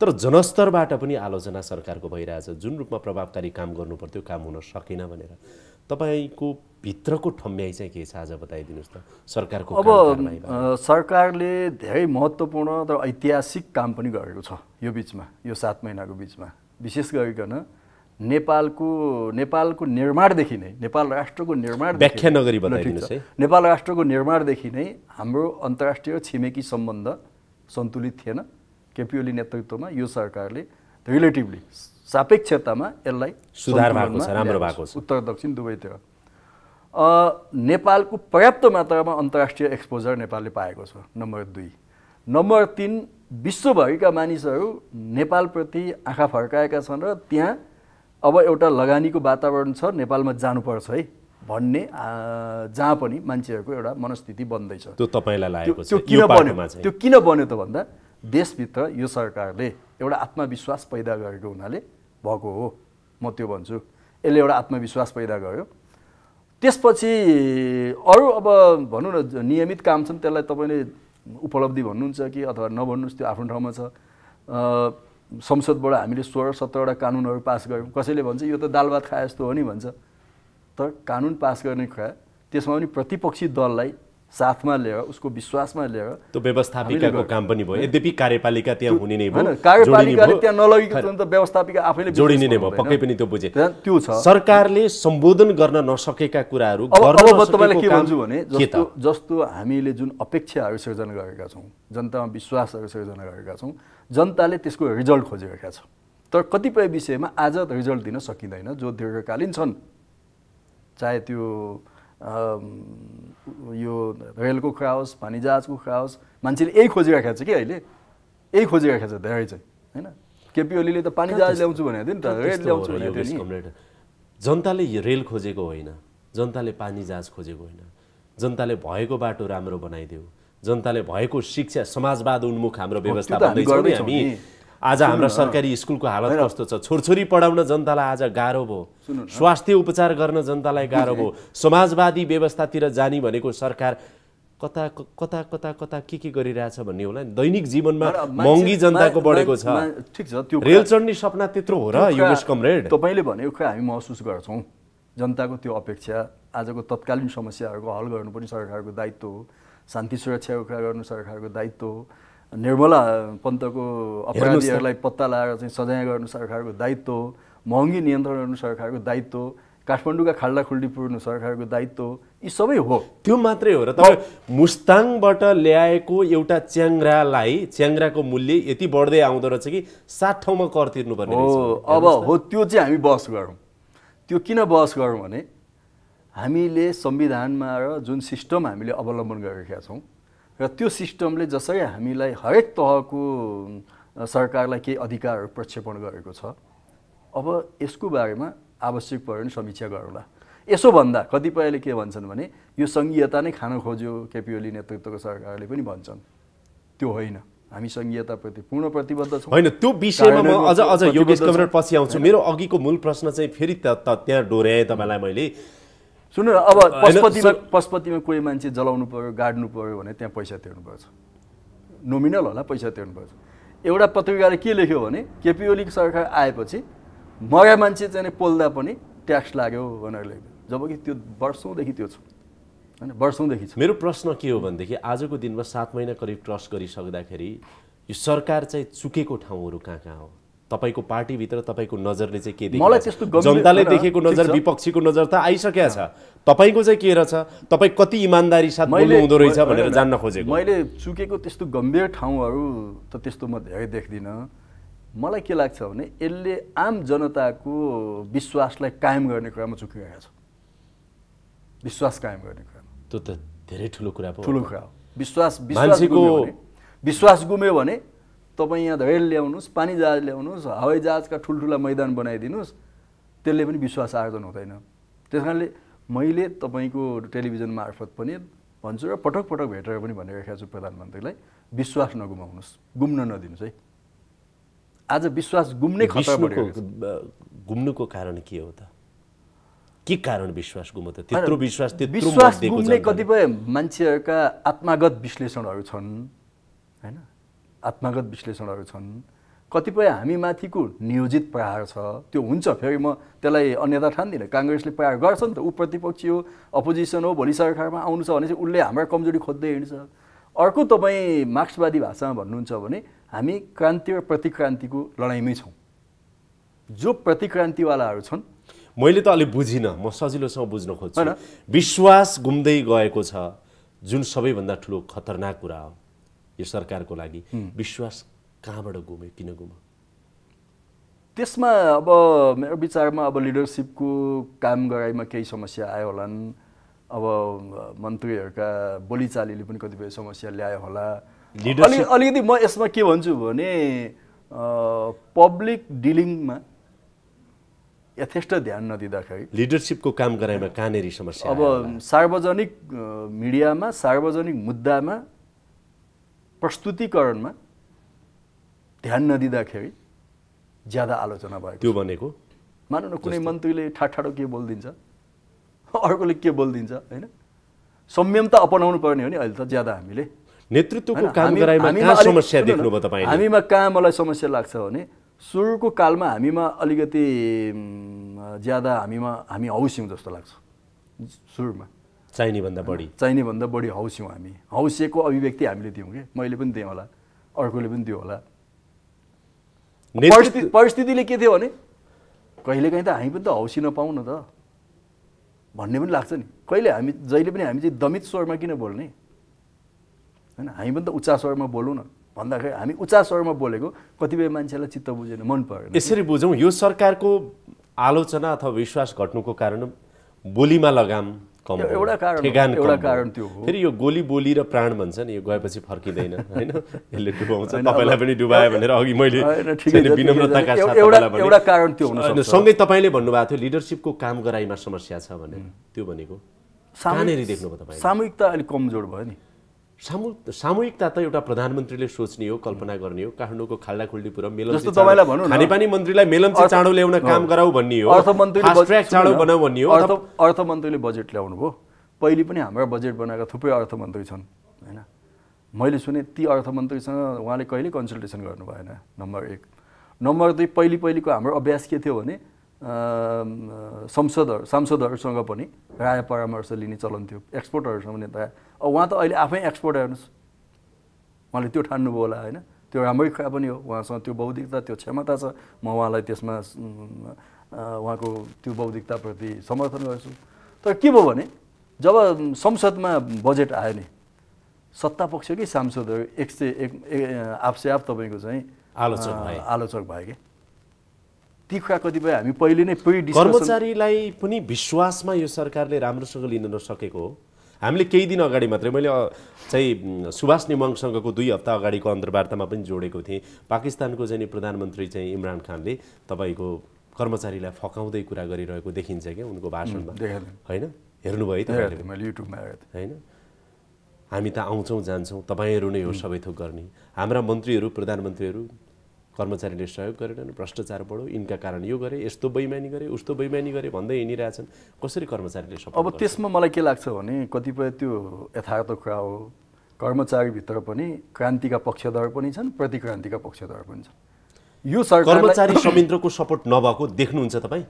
तर जनस्तरबाट पनि आलोचना सरकारको भइरहेछ जुन रूपमा प्रभावकारी काम गर्नु पर्थ्यो काम हुन सकेन भनेर तपाईँको भित्रको ठम्ब्याइ चाहिँ के छ आज बताइदिनुहोस् त सरकारको अब सरकारले धेरै महत्त्वपूर्ण र ऐतिहासिक काम पनि गरेको छ यो बिचमा यो सात महिनाको बिचमा विशेष गरिकन नेपालको नेपालको निर्माणदेखि नै नेपाल राष्ट्रको निर्माण व्याख्या नगरी नेपाल राष्ट्रको निर्माणदेखि नै हाम्रो अन्तर्राष्ट्रिय छिमेकी सम्बन्ध सन्तुलित थिएन केपिओली नेतृत्वमा यो सरकारले रिलेटिभली सापेक्षतामा यसलाई सुधार भएको छ राम्रो भएको छ उत्तर दक्षिण दुवैतिर नेपालको पर्याप्त मात्रामा अन्तर्राष्ट्रिय एक्सपोजर नेपालले पाएको छ नम्बर दुई नम्बर तिन विश्वभरिका मानिसहरू नेपालप्रति आँखा फर्काएका छन् र त्यहाँ अब एउटा लगानीको वातावरण छ नेपालमा जानुपर्छ है भन्ने जहाँ पनि मान्छेहरूको एउटा मनस्थिति बन्दैछ त्यो तपाईँलाई लागेको त्यो किन बन्यो त्यो किन बन्यो त भन्दा देशभित्र यो सरकारले एउटा आत्मविश्वास पैदा गरेको हुनाले भएको हो म त्यो भन्छु यसले एउटा आत्मविश्वास पैदा गर्यो त्यसपछि अरू अब भनौँ न नियमित काम छन् त्यसलाई तपाईँले उपलब्धि भन्नुहुन्छ कि अथवा नभन्नुहोस् त्यो आफ्नो ठाउँमा छ संसदबाट हामीले सोह्र सत्रवटा कानुनहरू पास गऱ्यौँ कसैले भन्छ यो त दालभात खाए जस्तो हो नि भन्छ तर कानुन पास गर्ने खुवा त्यसमा पनि प्रतिपक्षी दललाई साथमा लिएर उसको विश्वासमा लिएर त्यो व्यवस्थापिकाको काम पनि भयो यद्यपि कार्यपालिका त्यहाँ हुने नै भयो कार्यपालिकाले त्यहाँ नलगेको त व्यवस्थापिका आफैले जोडिने नै भयो पक्कै पनि त्यो बुझे त्यो छ सरकारले सम्बोधन गर्न नसकेका कुराहरू तपाईँलाई के भन्छु भने जस्तो जस्तो हामीले जुन अपेक्षाहरू सिर्जना गरेका छौँ जनतामा विश्वासहरू सिर्जना गरेका छौँ जनताले त्यसको रिजल्ट खोजिरहेका छ तर कतिपय विषयमा आज रिजल्ट दिन सकिँदैन जो दीर्घकालीन छन् चाहे त्यो यो रेलको कुरा होस् पानी जहाजको कुरा होस् मान्छेले यही खोजिराखेको छ कि अहिले यही खोजिराखेको छ धेरै चाहिँ होइन केपी ओलीले त पानी जहाज ल्याउँछु भनेको थियो नि त रेल ल्याउँछु भनेको जनताले रेल खोजेको होइन जनताले पानी जहाज खोजेको होइन जनताले भएको बाटो राम्रो बनाइदियो जनताले भएको शिक्षा समाजवाद उन्मुख हाम्रो व्यवस्था हामी आज हाम्रो सरकारी स्कुलको हालत कस्तो छ छोरछोरी पढाउन जनतालाई आज गाह्रो भयो स्वास्थ्य उपचार गर्न जनतालाई गाह्रो भयो समाजवादी व्यवस्थातिर जाने भनेको सरकार कता कता कता कता के के गरिरहेछ भन्ने होला दैनिक जीवनमा महँगी जनताको बढेको छ ठिक छ त्यो रेल चढ्ने सपना त्यत्रो हो र योगेश कमरेड तपाईँले भनेको कुरा हामी महसुस गर्छौँ जनताको त्यो अपेक्षा आजको तत्कालीन समस्याहरूको हल गर्नु पनि सरकारको दायित्व हो शान्ति सुरक्षाको कुरा गर्नु सरकारको दायित्व हो निर्मला पन्तको अपराधीहरूलाई पत्ता लगाएर चाहिँ सजाय गर्नु सरकारको दायित्व हो महँगी नियन्त्रण गर्नु सरकारको दायित्व काठमाडौँका खाल्डा खुल्डी पुर्नु सरकारको दायित्व यी सबै हो त्यो मात्रै हो र तपाईँ मुस्ताङबाट ल्याएको एउटा च्याङ्रालाई च्याङ्राको मूल्य यति बढ्दै आउँदो रहेछ कि सात ठाउँमा कर तिर्नुपर्ने हो अब हो त्यो चाहिँ हामी बहस गरौँ त्यो किन बहस गरौँ भने हामीले संविधानमा र जुन सिस्टम हामीले अवलम्बन गरेका छौँ र त्यो सिस्टमले जसरी हामीलाई हरेक तहको सरकारलाई केही अधिकारहरू प्रक्षेपण गरेको छ अब यसको बारेमा आवश्यक पऱ्यो भने समीक्षा गरौँला यसो भन्दा कतिपयले के भन्छन् भने यो सङ्घीयता नै खान खोज्यो केपिओली नेतृत्वको सरकारले पनि भन्छन् त्यो होइन हामी सङ्घीयताप्रति पूर्ण प्रतिबद्ध छौँ होइन त्यो विषयमा म अझ अझ योगेश कमरेड पछि आउँछु मेरो अघिको मूल प्रश्न चाहिँ फेरि त्यहाँ डोर्याएँ तपाईँलाई मैले सुन्नु न अब पशुपतिमा पशुपतिमा कोही मान्छे जलाउनु पऱ्यो गाड्नु पऱ्यो भने त्यहाँ पैसा तिर्नुपर्छ नोमिनल होला पैसा तिर्नुपर्छ एउटा पत्रिकाले के लेख्यो भने केपी ओली सरकार आएपछि मगा मान्छे चाहिँ पोल्दा पनि ट्याक्स लाग्यो भनेर लेख्यो जबकि त्यो वर्षौँदेखि त्यो छ होइन वर्षौँदेखि छ मेरो प्रश्न के हो भनेदेखि आजको दिनमा सात महिना करिब ट्रस्ट गरिसक्दाखेरि यो सरकार चाहिँ चुकेको ठाउँहरू कहाँ कहाँ हो तपाईँको पार्टीभित्र तपाईँको नजरले चाहिँ के मलाई त्यस्तो जनताले देखेको नजर विपक्षीको नजर त आइसकेको छ तपाईँको चाहिँ के रहेछ तपाईँ कति इमान्दारी साथ हुँदो रहेछ भनेर जान्न खोजेको मैले चुकेको त्यस्तो गम्भीर ठाउँहरू त त्यस्तो म धेरै देख्दिनँ मलाई के लाग्छ भने यसले आम जनताको विश्वासलाई कायम गर्ने कुरामा चुकिरहेको छ विश्वास कायम गर्ने कुरामा त्यो त धेरै ठुलो कुरा ठुलो कुरा हो विश्वास मान्छेको विश्वास गुम्यो भने तपाईँ यहाँ धैर्य ल्याउनुहोस् पानी जहाज ल्याउनुहोस् जहाजका ठुल्ठुला मैदान बनाइदिनुहोस् त्यसले पनि विश्वास आर्जन हुँदैन त्यस कारणले मैले तपाईँको टेलिभिजन मार्फत पनि भन्छु र पटक पटक भेटेर पनि भनिराखेको छु प्रधानमन्त्रीलाई विश्वास नगुमाउनुहोस् गुम्न नदिनुहोस् है आज विश्वास गुम्ने गुम्नुको कारण के हो त के कारण विश्वास गुमाउ त्यत्रो विश्वास विश्वास गुम्ने कतिपय मान्छेहरूका आत्मागत विश्लेषणहरू छन् होइन आत्मागत विश्लेषणहरू छन् कतिपय हामी माथिको नियोजित प्रहार छ त्यो हुन्छ फेरि म त्यसलाई अन्यथा ठान्दिनँ काङ्ग्रेसले प्रहार गर्छ नि त ऊ प्रतिपक्षी हो अपोजिसन हो भोलि सरकारमा आउनु छ भने चाहिँ उसले हाम्रा कमजोरी खोज्दै हिँड्छ अर्को तपाईँ मार्क्सवादी भाषामा भन्नुहुन्छ भने हामी क्रान्ति र प्रतिक्रान्तिको लडाइँमै छौँ जो प्रतिक्रान्तिवालाहरू छन् मैले त अलिक बुझिनँ म सजिलोसँग बुझ्न खोज्छु विश्वास गुम्दै गएको छ जुन सबैभन्दा ठुलो खतरनाक कुरा हो यो सरकारको लागि विश्वास कहाँबाट गुम्यो किन गुम्यो त्यसमा अब मेरो विचारमा अब लिडरसिपको काम गराइमा केही समस्या आयो होलान् अब मन्त्रीहरूका बोलीचालीले पनि कतिपय समस्या ल्यायो होला अलि अलिकति म यसमा के भन्छु भने पब्लिक डिलिङमा यथेष्ट ध्यान नदिँदाखेरि लिडरसिपको काम गराइमा कहाँनिर समस्या अब सार्वजनिक मिडियामा सार्वजनिक मुद्दामा प्रस्तुतिकरणमा ध्यान नदिँदाखेरि ज्यादा आलोचना भयो त्यो भनेको मानौ न कुनै मन्त्रीले ठाडो के बोलिदिन्छ अर्कोले के बोलिदिन्छ होइन संयमता अपनाउनु पर्ने हो नि अहिले त ज्यादा हामीले नेतृत्वको काम गराइमा समस्या देख्नुभयो तपाईँ हामीमा कहाँ मलाई समस्या लाग्छ भने सुरुको कालमा हामीमा अलिकति ज्यादा हामीमा हामी हौस्यौँ जस्तो लाग्छ सुरुमा चाहिने भन्दा बढी चाहिने भन्दा बढी हौस्यौँ हामी हौसिएको अभिव्यक्ति हामीले दियौँ कि मैले पनि दिएँ होला अर्कोले पनि दियो होला परिस्थिति परिस्थितिले के थियो भने कहिलेकाहीँ त हामी पनि त हौसी नपाउँ न त भन्ने पनि लाग्छ नि कहिले हामी जहिले पनि हामी चाहिँ दमित स्वरमा किन बोल्ने होइन हामी पनि त उच्चा स्वरमा बोलौँ न भन्दाखेरि हामी उच्चा स्वरमा बोलेको कतिपय मान्छेलाई चित्त बुझेन मन परेन यसरी बुझौँ यो सरकारको आलोचना अथवा विश्वास घट्नुको कारण बोलीमा लगाम कम एउटा कारण एउटा कारण त्यो हो फेरि यो गोली बोली र प्राण भन्छ नि यो गएपछि फर्किँदैन होइन यसले डुबाउँछ तपाईँलाई पनि डुबायो भनेर अघि मैले विनम्रताका एउटा कारण त्यो हुन सँगै तपाईँले भन्नुभएको थियो लिडरसिपको काम गराइमा समस्या छ भने त्यो भनेको सामूहिकता अलिक कमजोर भयो नि सामु सामूहिकता त एउटा प्रधानमन्त्रीले सोच्ने हो कल्पना गर्ने हो काठमाडौँको खाल्डाखुल्डीपुर मेलम खानेपानी मन्त्रीलाई मेलम चाहिँ चाँडो ल्याउन काम गराऊ भन्ने हो चाँडो बनाऊ भन्ने हो अर्थमन्त्रीले बजेट ल्याउनु भयो पहिले पनि हाम्रा बजेट बनाएका थुप्रै अर्थमन्त्री छन् होइन मैले सुने ती अर्थमन्त्रीसँग उहाँले कहिले कन्सल्टेसन गर्नु भएन नम्बर एक नम्बर दुई पहिले पहिलेको हाम्रो अभ्यास के थियो भने संसदहरू सांसदहरूसँग पनि राय परामर्श लिने चलन थियो एक्सपोर्टहरूसँग पनि उहाँ त अहिले आफै एक्सपोर्ट हेर्नुहोस् उहाँले त्यो ठान्नुभयो होला होइन त्यो राम्रै कुरा पनि हो उहाँसँग त्यो बौद्धिकता त्यो क्षमता छ म उहाँलाई त्यसमा उहाँको त्यो बौद्धिकताप्रति समर्थन गर्छु तर के भयो भने जब संसदमा बजेट आयो नि सत्ता सांसदहरू एक से एक आपसे आप तपाईँको चाहिँ आलोचक आलोचक भयो कि ती कुरा कतिपय हामी पहिले नै कर्मचारीलाई पनि विश्वासमा यो सरकारले राम्रोसँग लिन नसकेको हो हामीले केही दिन अगाडि मात्रै मैले चाहिँ सुभाष निमङसँगको दुई हप्ता अगाडिको अन्तर्वार्तामा पनि जोडेको थिएँ पाकिस्तानको चाहिँ प्रधानमन्त्री चाहिँ इमरान खानले तपाईँको कर्मचारीलाई फकाउँदै कुरा गरिरहेको देखिन्छ क्या उनको भाषणमा होइन हेर्नुभयो मैले युट्युबमा होइन हामी त आउँछौँ जान्छौँ तपाईँहरू नै हो सबै थोक गर्ने हाम्रा मन्त्रीहरू प्रधानमन्त्रीहरू कर्मचारीले सहयोग गरेनन् भ्रष्टाचार बढो यिनका कारण यो गरे यस्तो बैमानी गरे उस्तो बैमानी गरे भन्दै हिँडिरहेछन् कसरी कर्मचारीले सपोर्ट अब त्यसमा मलाई के लाग्छ भने कतिपय त्यो यथार्थ कुरा हो कर्मचारीभित्र पनि क्रान्तिका पक्षधर पनि छन् प्रतिक्रान्तिका पक्षधर पनि छन् यो सरकार कर्मचारी संयन्त्रको सपोर्ट नभएको देख्नुहुन्छ तपाईँ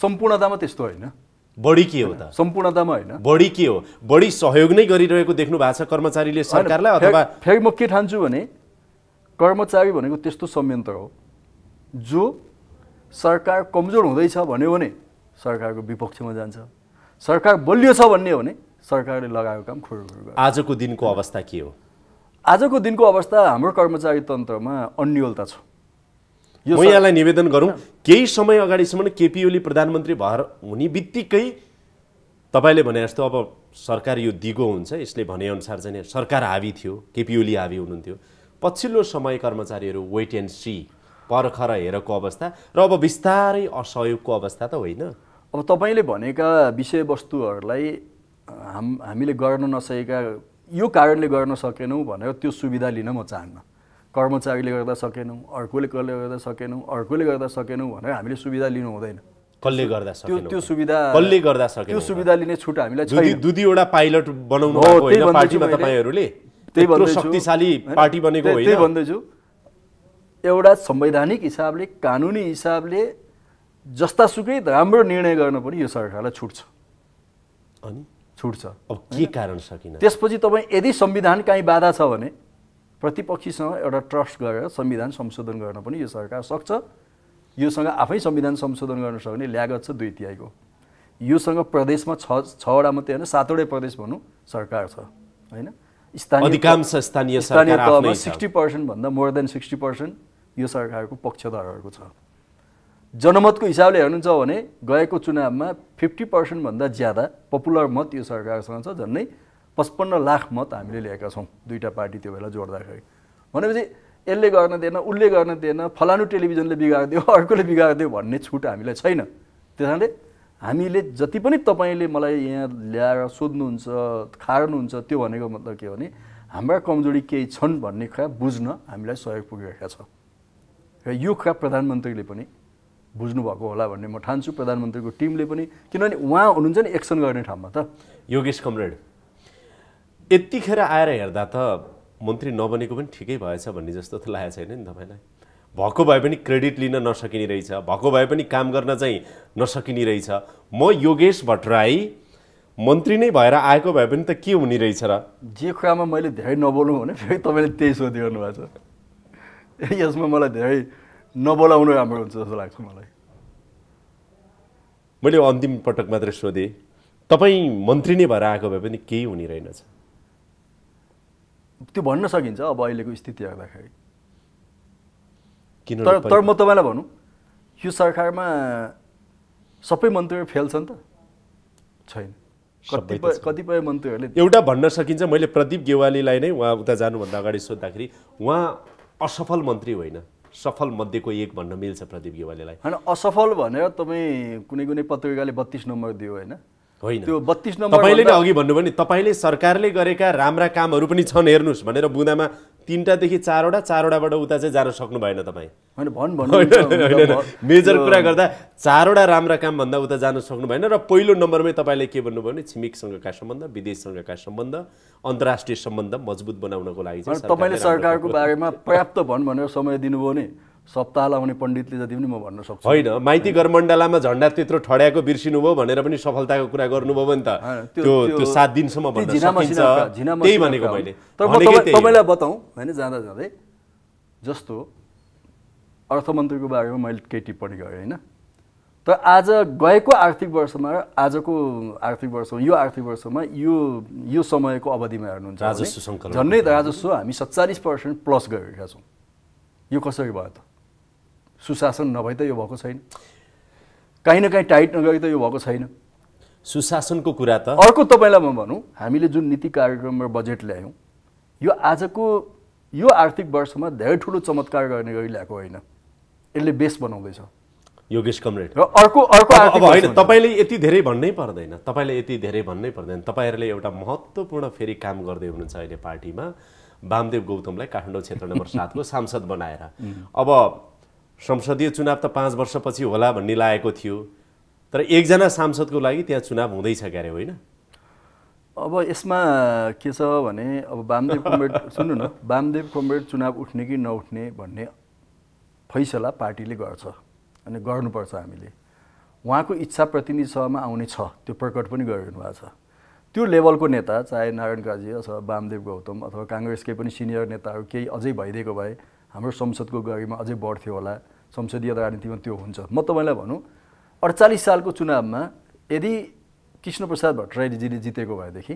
सम्पूर्णतामा त्यस्तो होइन बढी के हो त सम्पूर्णतामा होइन बढी के हो बढी सहयोग नै गरिरहेको देख्नु भएको छ कर्मचारीले सरकारलाई अथवा फेरि म के ठान्छु भने कर्मचारी भनेको त्यस्तो संयन्त्र हो जो सरकार कमजोर हुँदैछ भन्यो भने सरकारको विपक्षमा जान्छ सरकार बलियो छ भन्ने हो भने सरकारले लगाएको काम खोर आजको दिनको अवस्था के हो आजको दिनको अवस्था हाम्रो कर्मचारी तन्त्रमा अन्यलता छ म यहाँलाई निवेदन गरौँ केही समय अगाडिसम्म केपी ओली प्रधानमन्त्री भएर हुने बित्तिकै तपाईँले भने जस्तो अब सरकार यो दिगो हुन्छ यसले भनेअनुसार चाहिँ सरकार हावी थियो केपी ओली हावी हुनुहुन्थ्यो पछिल्लो समय कर्मचारीहरू वेट एन्ड सी पर्खर हेरको अवस्था र अब बिस्तारै असहयोगको अवस्था त होइन अब तपाईँले भनेका विषयवस्तुहरूलाई हाम हामीले गर्न नसकेका यो कारणले गर्न सकेनौँ भनेर त्यो सुविधा लिन म चाहन्न कर्मचारीले गर्दा सकेनौँ अर्कोले कसले गर्दा सकेनौँ अर्कोले गर्दा सकेनौँ भनेर हामीले सुविधा लिनु हुँदैन कसले गर्दा त्यो त्यो सुविधा कसले गर्दा त्यो सुविधा लिने छुट हामीलाई दुईवटा पाइलट बनाउनु पार्टीमा तपाईँहरूले त्यही शक्तिशाली पार्टी बनेको होइन त्यही भन्दैछु एउटा संवैधानिक हिसाबले कानुनी हिसाबले जस्तासुकै राम्रो निर्णय गर्न पनि यो सरकारलाई छुट अनि छुट अब के कारण सकिन त्यसपछि तपाईँ यदि संविधान काहीँ बाधा छ भने प्रतिपक्षीसँग एउटा ट्रस्ट गरेर संविधान संशोधन गर्न पनि यो सरकार सक्छ योसँग आफै संविधान संशोधन गर्न सक्ने ल्यागत छ दुई तिहाईको योसँग प्रदेशमा छ छवटा मात्रै होइन सातवटै प्रदेश भनौँ सरकार छ होइन अधिकांश स्थानीय स्थानीय तहमा सिक्सटी पर्सेन्टभन्दा मोर देन सिक्सटी पर्सेन्ट यो सरकारको पक्षधरहरूको छ जनमतको हिसाबले हेर्नुहुन्छ भने गएको चुनावमा फिफ्टी पर्सेन्टभन्दा ज्यादा पपुलर मत यो सरकारसँग छ झन्नै पचपन्न लाख मत हामीले ल्याएका छौँ दुईवटा पार्टी त्यो बेला जोड्दाखेरि भनेपछि यसले गर्न दिएन उसले गर्न दिएन फलानु टेलिभिजनले बिगारिदियो अर्कोले बिगारिदियो भन्ने छुट हामीलाई छैन त्यस कारणले हामीले जति पनि तपाईँले मलाई यहाँ ल्याएर सोध्नुहुन्छ खार्नुहुन्छ त्यो भनेको मतलब के भने हाम्रा कमजोरी केही छन् भन्ने कुरा बुझ्न हामीलाई सहयोग पुगिरहेका छ र यो कुरा प्रधानमन्त्रीले पनि बुझ्नुभएको होला भन्ने म ठान्छु प्रधानमन्त्रीको टिमले पनि किनभने उहाँ हुनुहुन्छ नि एक्सन गर्ने ठाउँमा त योगेश कमरेड यतिखेर आएर हेर्दा त मन्त्री नबनेको पनि ठिकै भएछ भन्ने जस्तो त लागेको छैन नि तपाईँलाई भएको भए पनि क्रेडिट लिन नसकिने रहेछ भएको भए पनि काम गर्न चाहिँ नसकिने रहेछ म योगेश भट्टराई मन्त्री नै भएर आएको भए पनि त के हुने रहेछ र जे कुरामा मैले धेरै नबोलौँ भने फेरि तपाईँले त्यही सोधिरहनु भएको छ यसमा मलाई धेरै नबोलाउनु राम्रो हुन्छ जस्तो लाग्छ मलाई मैले अन्तिम पटक मात्रै सोधेँ तपाईँ मन्त्री नै भएर आएको भए पनि केही हुने रहेनछ त्यो भन्न सकिन्छ अब अहिलेको स्थिति हेर्दाखेरि किन तर तर म तपाईँलाई भनौँ यो सरकारमा सबै मन्त्रीहरू फेल छन् त छैन कतिपय कतिपय मन्त्रीहरूले एउटा भन्न सकिन्छ मैले प्रदीप गेवालीलाई नै उहाँ उता जानुभन्दा अगाडि सोद्धाखेरि उहाँ असफल मन्त्री होइन सफल मध्येको एक भन्न मिल्छ प्रदीप गेवालीलाई होइन असफल भनेर तपाईँ कुनै कुनै पत्रिकाले बत्तिस नम्बर दियो होइन होइन त्यो बत्तिस नम्बर तपाईँले नै अघि भन्नुभयो नि तपाईँले सरकारले गरेका राम्रा कामहरू पनि छन् हेर्नुहोस् भनेर बुँदामा तिनवटादेखि चारवटा चारवटाबाट उता चाहिँ जान सक्नु भएन तपाईँ होइन भन् भन्नु होइन मेजर कुरा गर्दा चारवटा राम्रा कामभन्दा उता जान सक्नु भएन र पहिलो नम्बरमै तपाईँले के भन्नुभयो भने छिमेकसँगका सम्बन्ध विदेशसँगका सम्बन्ध अन्तर्राष्ट्रिय सम्बन्ध मजबुत बनाउनको लागि तपाईँले सरकारको बारेमा पर्याप्त भन् भनेर समय दिनुभयो भने सप्ताह लाउने पण्डितले जति पनि म भन्न सक्छु होइन माइती गरमण्डलामा झन्डा त्यत्रो ठड्याएको भयो भनेर पनि सफलताको कुरा गर्नुभयो भने त त्यो त्यो सात दिनसम्म त्यही भनेको मैले तर तपाईँलाई बताउँ होइन जाँदा जाँदै जस्तो अर्थमन्त्रीको बारेमा मैले केही टिप्पणी गरेँ होइन तर आज गएको आर्थिक वर्षमा आजको आर्थिक वर्षमा यो आर्थिक वर्षमा यो यो समयको अवधिमा हेर्नुहुन्छ झन्डै राजस्व हामी सत्तालिस पर्सेन्ट प्लस गरिरहेका छौँ यो कसरी भयो त सुशासन नभई त यो भएको छैन काहीँ न काहीँ टाइट नगए त यो भएको छैन सुशासनको कुरा त अर्को तपाईँलाई म भनौँ हामीले जुन नीति कार्यक्रम र बजेट ल्यायौँ यो आजको यो आर्थिक वर्षमा धेरै ठुलो चमत्कार गर्ने गरी ल्याएको होइन यसले बेस बनाउँदैछ योगेश कमरेड अर्को अर्को अब होइन तपाईँले यति धेरै भन्नै पर्दैन तपाईँले यति धेरै भन्नै पर्दैन तपाईँहरूले एउटा महत्त्वपूर्ण फेरि काम गर्दै हुनुहुन्छ अहिले पार्टीमा वामदेव गौतमलाई काठमाडौँ क्षेत्र नम्बर सातको सांसद बनाएर अब संसदीय चुनाव त पाँच वर्षपछि होला भन्ने लागेको थियो तर एकजना सांसदको लागि त्यहाँ चुनाव हुँदैछ क्यारे होइन अब यसमा के छ भने अब वामदेव कमरेड सुन्नु न वामदेव कमरेड चुनाव उठ्ने कि नउठ्ने भन्ने फैसला पार्टीले गर्छ अनि गर्नुपर्छ हामीले उहाँको इच्छा प्रतिनिधि सभामा आउने छ त्यो प्रकट पनि गरिरहनु भएको छ त्यो लेभलको नेता चाहे नारायण काजी अथवा वामदेव गौतम अथवा काङ्ग्रेसकै पनि सिनियर नेताहरू केही अझै भइदिएको भए हाम्रो संसदको गरिमा अझै बढ्थ्यो होला संसदीय राजनीतिमा त्यो हुन्छ म तपाईँलाई भनौँ अडचालिस सालको चुनावमा यदि कृष्णप्रसाद भट्टराईजीले जितेको भएदेखि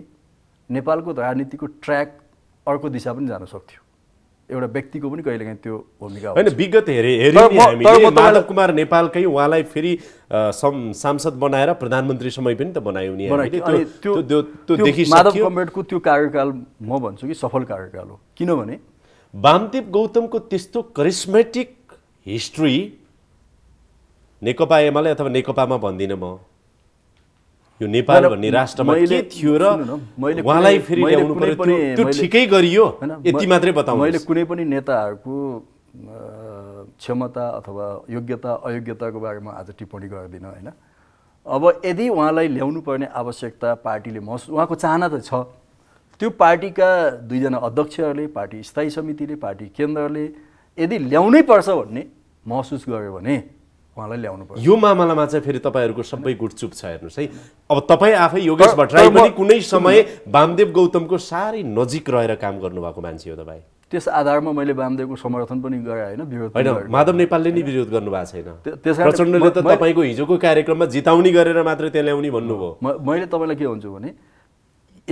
नेपालको राजनीतिको ट्र्याक अर्को दिशा पनि जान सक्थ्यो एउटा व्यक्तिको पनि कहिलेकाहीँ त्यो भूमिका होइन विगत हेरे माधव कुमार नेपालकै उहाँलाई फेरि सांसद बनाएर प्रधानमन्त्री समय पनि त बनायो नि माधव कम्बेडको त्यो कार्यकाल म भन्छु कि सफल कार्यकाल हो किनभने वामदेव गौतमको त्यस्तो करिस्मेटिक हिस्ट्री नेकपा एमाले अथवा नेकपामा भन्दिनँ म यो नेपाल भन्ने राष्ट्रमा के थियो र उहाँलाई फेरि ल्याउनु पर्यो ठिकै गरियो यति मात्रै बताउँ मैले कुनै पनि नेताहरूको क्षमता अथवा योग्यता अयोग्यताको बारेमा आज टिप्पणी गर्दिनँ होइन अब यदि उहाँलाई ल्याउनु पर्ने आवश्यकता पार्टीले महसुस उहाँको चाहना त छ त्यो पार्टीका दुईजना अध्यक्षहरूले पार्टी स्थायी समितिले पार्टी केन्द्रले यदि ल्याउनै पर्छ भन्ने महसुस गर्यो भने उहाँलाई ल्याउनु पर्छ यो मामलामा चाहिँ फेरि तपाईँहरूको सबै गुटचुप छ हेर्नुहोस् है अब तपाईँ आफै योगेश भट्टराई पनि कुनै समय वामदेव गौतमको साह्रै नजिक रहेर काम गर्नुभएको मान्छे हो तपाईँ त्यस आधारमा मैले वामदेवको समर्थन पनि गरेँ होइन विरोध होइन माधव नेपालले नै विरोध गर्नुभएको छैन त्यस प्रचण्डले त तपाईँको हिजोको कार्यक्रममा जिताउने गरेर मात्र त्यहाँ ल्याउने भन्नुभयो मैले तपाईँलाई के भन्छु भने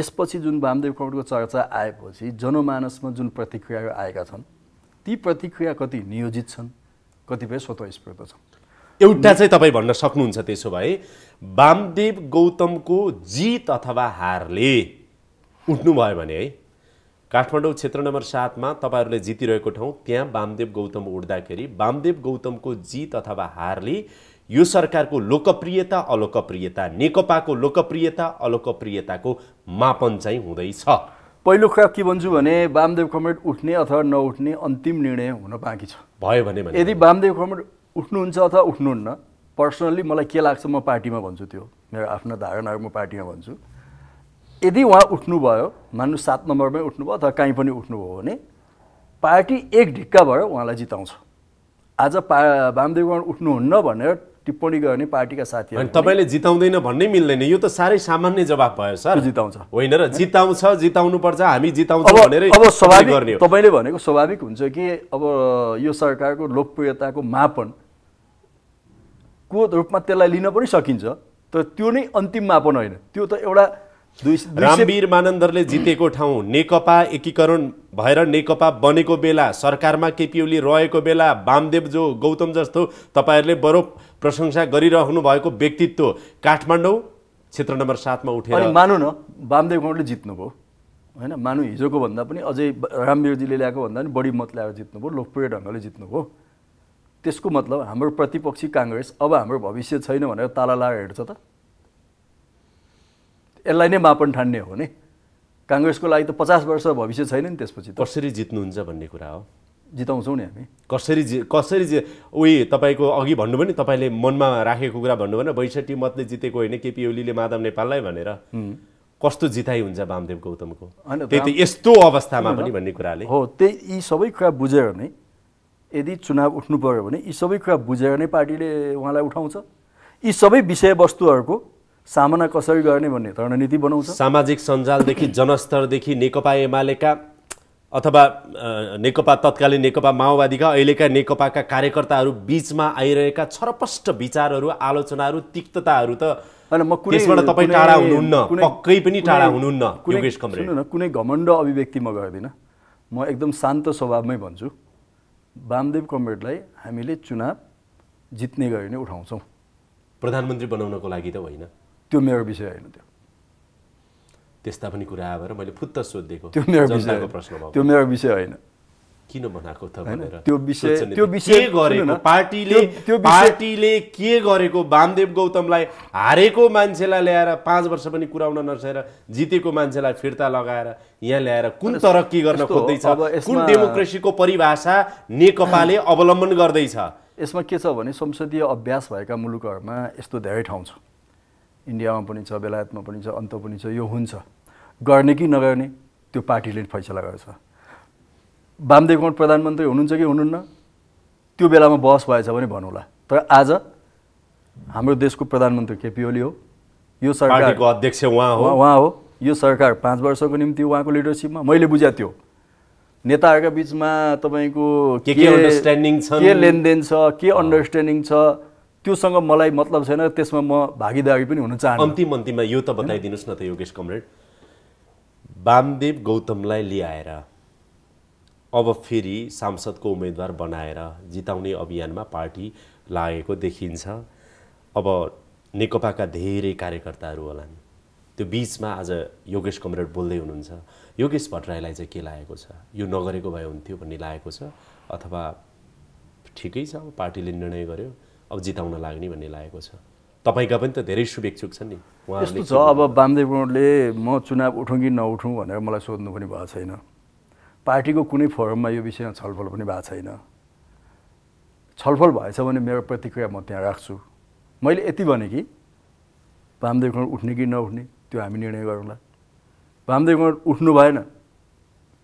यसपछि जुन वामदेव कौडको चर्चा आएपछि जनमानसमा जुन प्रतिक्रियाहरू आएका छन् ती प्रतिक्रिया कति नियोजित छन् कतिपय स्वतस्फूर्त छन् एउटा चाहिँ तपाईँ भन्न सक्नुहुन्छ त्यसो भए वामदेव गौतमको जित अथवा हारले उठ्नुभयो भने है काठमाडौँ क्षेत्र नम्बर सातमा तपाईँहरूले जितिरहेको ठाउँ त्यहाँ वामदेव गौतम उठ्दाखेरि वामदेव गौतमको जित अथवा हारले यो सरकारको लोकप्रियता अलोकप्रियता नेकपाको लोकप्रियता अलोकप्रियताको मापन चाहिँ हुँदैछ पहिलो कुरा के भन्छु भने वामदेव कमेड उठ्ने अथवा नउठ्ने अन्तिम निर्णय हुन बाँकी छ भयो भने यदि वामदेव कमेड उठ्नुहुन्छ अथवा उठ्नुहुन्न पर्सनल्ली मलाई के लाग्छ म पार्टीमा भन्छु त्यो मेरो आफ्ना धारणाहरू म पार्टीमा भन्छु यदि उहाँ उठ्नुभयो मान्नु सात नम्बरमै उठ्नुभयो अथवा काहीँ पनि उठ्नुभयो भने पार्टी एक ढिक्का भएर उहाँलाई जिताउँछ आज पा वामदेव कमेड उठ्नुहुन्न भनेर टिप्पणी गर्ने भने पार्टीका साथीहरू तपाईँले जिताउँदैन भन्नै मिल्दैन यो त साह्रै सामान्य जवाब भयो सर जिताउँछ होइन र जिताउँछ जिताउनु पर्छ हामी जिताउँछौँ भनेर अब स्वाभाविक तपाईँले भनेको स्वाभाविक हुन्छ कि अब यो सरकारको लोकप्रियताको मापन को रूपमा त्यसलाई लिन पनि सकिन्छ तर त्यो नै अन्तिम मापन होइन त्यो त एउटा रामवीर मानन्दरले जितेको ठाउँ नेकपा एकीकरण भएर नेकपा बनेको बेला सरकारमा केपिओली रहेको बेला वामदेव जो गौतम जस्तो तपाईँहरूले बरो प्रशंसा गरिरहनु भएको व्यक्तित्व काठमाडौँ क्षेत्र नम्बर सातमा उठेर अनि मानु न वामदेव गौडले जित्नुभयो होइन मानु हिजोको भन्दा पनि अझै रामवीरजीले ल्याएको भन्दा पनि बढी मत ल्याएर जित्नुभयो लोकप्रिय ढङ्गले जित्नुभयो त्यसको मतलब हाम्रो प्रतिपक्षी काङ्ग्रेस अब हाम्रो भविष्य छैन भनेर ताला लाएर हेर्छ त यसलाई नै मापन ठान्ने हो नि काङ्ग्रेसको लागि त पचास वर्ष भविष्य छैन नि त्यसपछि कसरी जित्नुहुन्छ भन्ने कुरा हो जिताउँछौँ नि हामी कसरी जि कसरी जि उही तपाईँको अघि भन्नुभयो नि तपाईँले मनमा राखेको कुरा भन्नुभयो भने बैसठी मतले जितेको होइन केपी ओलीले माधव नेपाललाई भनेर कस्तो जिताइ हुन्छ वामदेव गौतमको त्यति यस्तो अवस्थामा पनि भन्ने कुराले हो त्यही यी सबै कुरा बुझेर नै यदि चुनाव उठ्नु पऱ्यो भने यी सबै कुरा बुझेर नै पार्टीले उहाँलाई उठाउँछ यी सबै विषयवस्तुहरूको सामना कसरी गर्ने भन्ने रणनीति बनाउँछ सामाजिक सञ्जालदेखि जनस्तरदेखि नेकपा एमालेका अथवा नेकपा तत्कालीन नेकपा माओवादीका अहिलेका नेकपाका कार्यकर्ताहरू बिचमा आइरहेका छरपष्ट विचारहरू आलोचनाहरू तिक्तताहरू त तपाईँ टाढा हुनुहुन्न पक्कै पनि टाढा हुनुहुन्न न कुनै घमण्ड अभिव्यक्ति म गर्दिनँ म एकदम शान्त स्वभावमै भन्छु वामदेव कमरेडलाई हामीले चुनाव जित्ने गरी नै उठाउँछौँ प्रधानमन्त्री बनाउनको लागि त होइन त्यो मेरो विषय होइन त्यो त्यस्ता पनि कुरा आएर मैले फुत्त सोधिदिएको त्यो मेरो विषयको प्रश्न त्यो मेरो विषय होइन किन बनाएको त भनेर त्यो विषय त्यो विषय गरेको पार्टीले त्यो पार्टीले के गरेको वामदेव गौतमलाई हारेको मान्छेलाई ल्याएर पाँच वर्ष पनि कुराउन नसकेर जितेको मान्छेलाई फिर्ता लगाएर यहाँ ल्याएर कुन तरक्की गर्न खोज्दैछ कुन डेमोक्रेसीको परिभाषा नेकपाले अवलम्बन गर्दैछ यसमा के छ भने संसदीय अभ्यास भएका मुलुकहरूमा यस्तो धेरै ठाउँ छ इन्डियामा पनि छ बेलायतमा पनि छ अन्त पनि छ यो हुन्छ गर्ने कि नगर्ने त्यो पार्टीले फैसला गर्छ वामदेवकोट प्रधानमन्त्री हुनुहुन्छ कि हुनुहुन्न त्यो बेलामा बहस भएछ भने भनौँला तर आज हाम्रो देशको प्रधानमन्त्री केपी ओली हो यो सरकारको अध्यक्ष उहाँ हो उहाँ हो यो सरकार पाँच वर्षको निम्ति उहाँको लिडरसिपमा मैले बुझाएको थियो नेताहरूका बिचमा तपाईँको के लेनदेन छ के अन्डरस्ट्यान्डिङ छ त्योसँग मलाई मतलब छैन त्यसमा म भागीदारी पनि हुन चाहन्छु अन्तिम अन्तिममा यो त बताइदिनुहोस् न त योगेश कमरेड वामदेव गौतमलाई ल्याएर अब फेरि सांसदको उम्मेदवार बनाएर जिताउने अभियानमा पार्टी लागेको देखिन्छ अब नेकपाका धेरै कार्यकर्ताहरू होलान् त्यो बिचमा आज योगेश कमरेड बोल्दै हुनुहुन्छ योगेश भट्टराईलाई चाहिँ के लागेको छ यो नगरेको भए हुन्थ्यो भन्ने लागेको छ अथवा ठिकै छ पार्टीले निर्णय गर्यो अब जिताउन लाग्ने भन्ने लागेको छ तपाईँका पनि त धेरै शुभेच्छुक छन् नि यस्तो छ अब बामदेव गौडले म चुनाव उठौँ कि नउठौँ भनेर मलाई सोध्नु पनि भएको छैन पार्टीको कुनै फोरममा यो विषयमा छलफल पनि भएको छैन छलफल भएछ भने मेरो प्रतिक्रिया म त्यहाँ राख्छु मैले यति भने कि बामदेव गौड उठ्ने कि नउठ्ने त्यो हामी निर्णय गरौँला वामदेव गौड उठ्नु भएन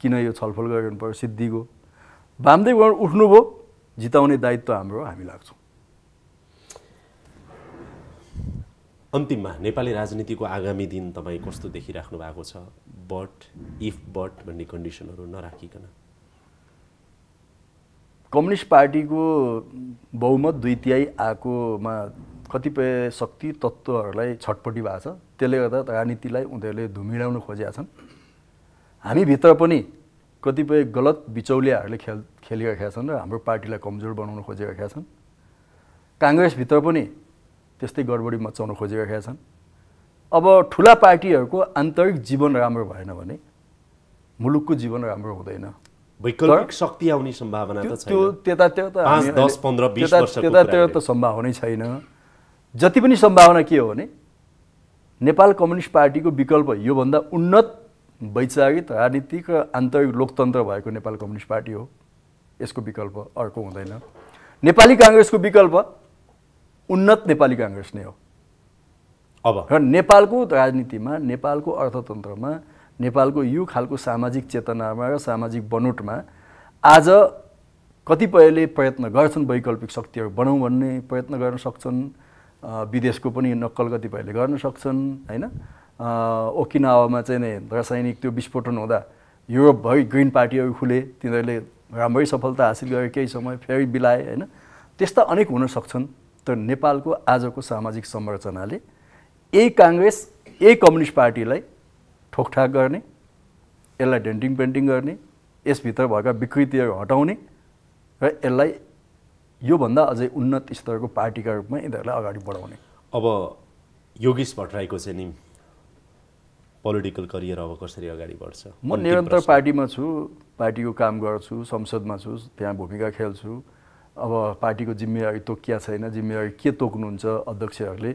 किन यो छलफल गरिरहनु पऱ्यो सिद्धिको वामदेव गौड उठ्नुभयो जिताउने दायित्व हाम्रो हामी लाग्छौँ अन्तिममा नेपाली राजनीतिको आगामी दिन तपाईँ कस्तो देखिराख्नु भएको छ बट इफ बट भन्ने कन्डिसनहरू नराखिकन कम्युनिस्ट पार्टीको बहुमत दुई तिहाई आएकोमा कतिपय शक्ति तत्त्वहरूलाई छटपटी भएको छ त्यसले गर्दा राजनीतिलाई उनीहरूले धुमिडाउन खोजेका छन् हामीभित्र पनि कतिपय गलत बिचौलियाहरूले खेल खेलिरहेका छन् र हाम्रो पार्टीलाई कमजोर बनाउन खोजिरहेका छन् काङ्ग्रेसभित्र पनि त्यस्तै गडबडी मचाउन खोजिरहेका छन् अब ठुला पार्टीहरूको आन्तरिक जीवन राम्रो भएन भने मुलुकको जीवन राम्रो हुँदैन वैकल्पिक शक्ति आउने सम्भावना त त्यो त्यतातिर त त्यतातिर त सम्भावनै छैन जति पनि सम्भावना के हो भने नेपाल कम्युनिस्ट पार्टीको विकल्प योभन्दा उन्नत वैचारिक राजनीतिक र आन्तरिक लोकतन्त्र भएको नेपाल कम्युनिस्ट पार्टी हो यसको विकल्प अर्को हुँदैन नेपाली काङ्ग्रेसको विकल्प उन्नत नेपाली काङ्ग्रेस नै हो अब र नेपालको राजनीतिमा नेपालको अर्थतन्त्रमा नेपालको यो खालको सामाजिक चेतनामा र सामाजिक बनोटमा आज कतिपयले प्रयत्न गर्छन् वैकल्पिक शक्तिहरू बनाउँ भन्ने प्रयत्न गर्न सक्छन् विदेशको पनि नक्कल कतिपयले गर्न सक्छन् होइन ओकिनावामा चाहिँ नै रासायनिक त्यो विस्फोटन हुँदा युरोपभरि ग्रिन पार्टीहरू खुले तिनीहरूले राम्रै सफलता हासिल गरे केही समय फेरि बिलाए होइन त्यस्ता अनेक हुन सक्छन् तर नेपालको आजको सामाजिक संरचनाले यही काङ्ग्रेस यही कम्युनिस्ट पार्टीलाई ठोकठाक गर्ने यसलाई डेन्टिङ पेन्टिङ गर्ने यसभित्र भएका विकृतिहरू हटाउने र यसलाई योभन्दा अझै उन्नत स्तरको पार्टीका रूपमा यिनीहरूलाई अगाडि बढाउने अब योगेश भट्टराईको चाहिँ नि पोलिटिकल करियर अब कसरी अगाडि बढ्छ म निरन्तर पार्टीमा छु पार्टीको काम गर्छु संसदमा छु त्यहाँ भूमिका खेल्छु अब पार्टीको जिम्मेवारी तोकिया छैन जिम्मेवारी के तोक्नुहुन्छ अध्यक्षहरूले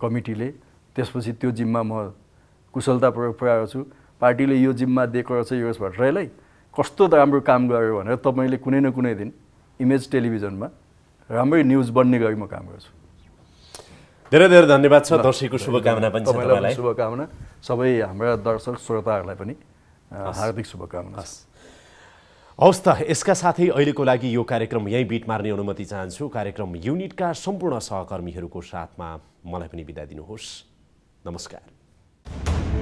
कमिटीले त्यसपछि त्यो जिम्मा म कुशलतापूर्वक पुऱ्याएको छु पार्टीले यो जिम्मा दिएको रहेछ युएस भट्टराईलाई कस्तो राम्रो काम गर्यो भनेर तपाईँले कुनै न कुनै दिन इमेज टेलिभिजनमा राम्रै न्युज बन्ने गरी म काम गर्छु धेरै धेरै धन्यवाद छ दर्शकको शुभकामना पनि तपाईँलाई शुभकामना सबै हाम्रा दर्शक श्रोताहरूलाई पनि हार्दिक शुभकामना हवस् त यसका साथै अहिलेको लागि यो कार्यक्रम यहीँ बिट मार्ने अनुमति चाहन्छु कार्यक्रम युनिटका सम्पूर्ण सहकर्मीहरूको साथमा मलाई पनि बिदा दिनुहोस् नमस्कार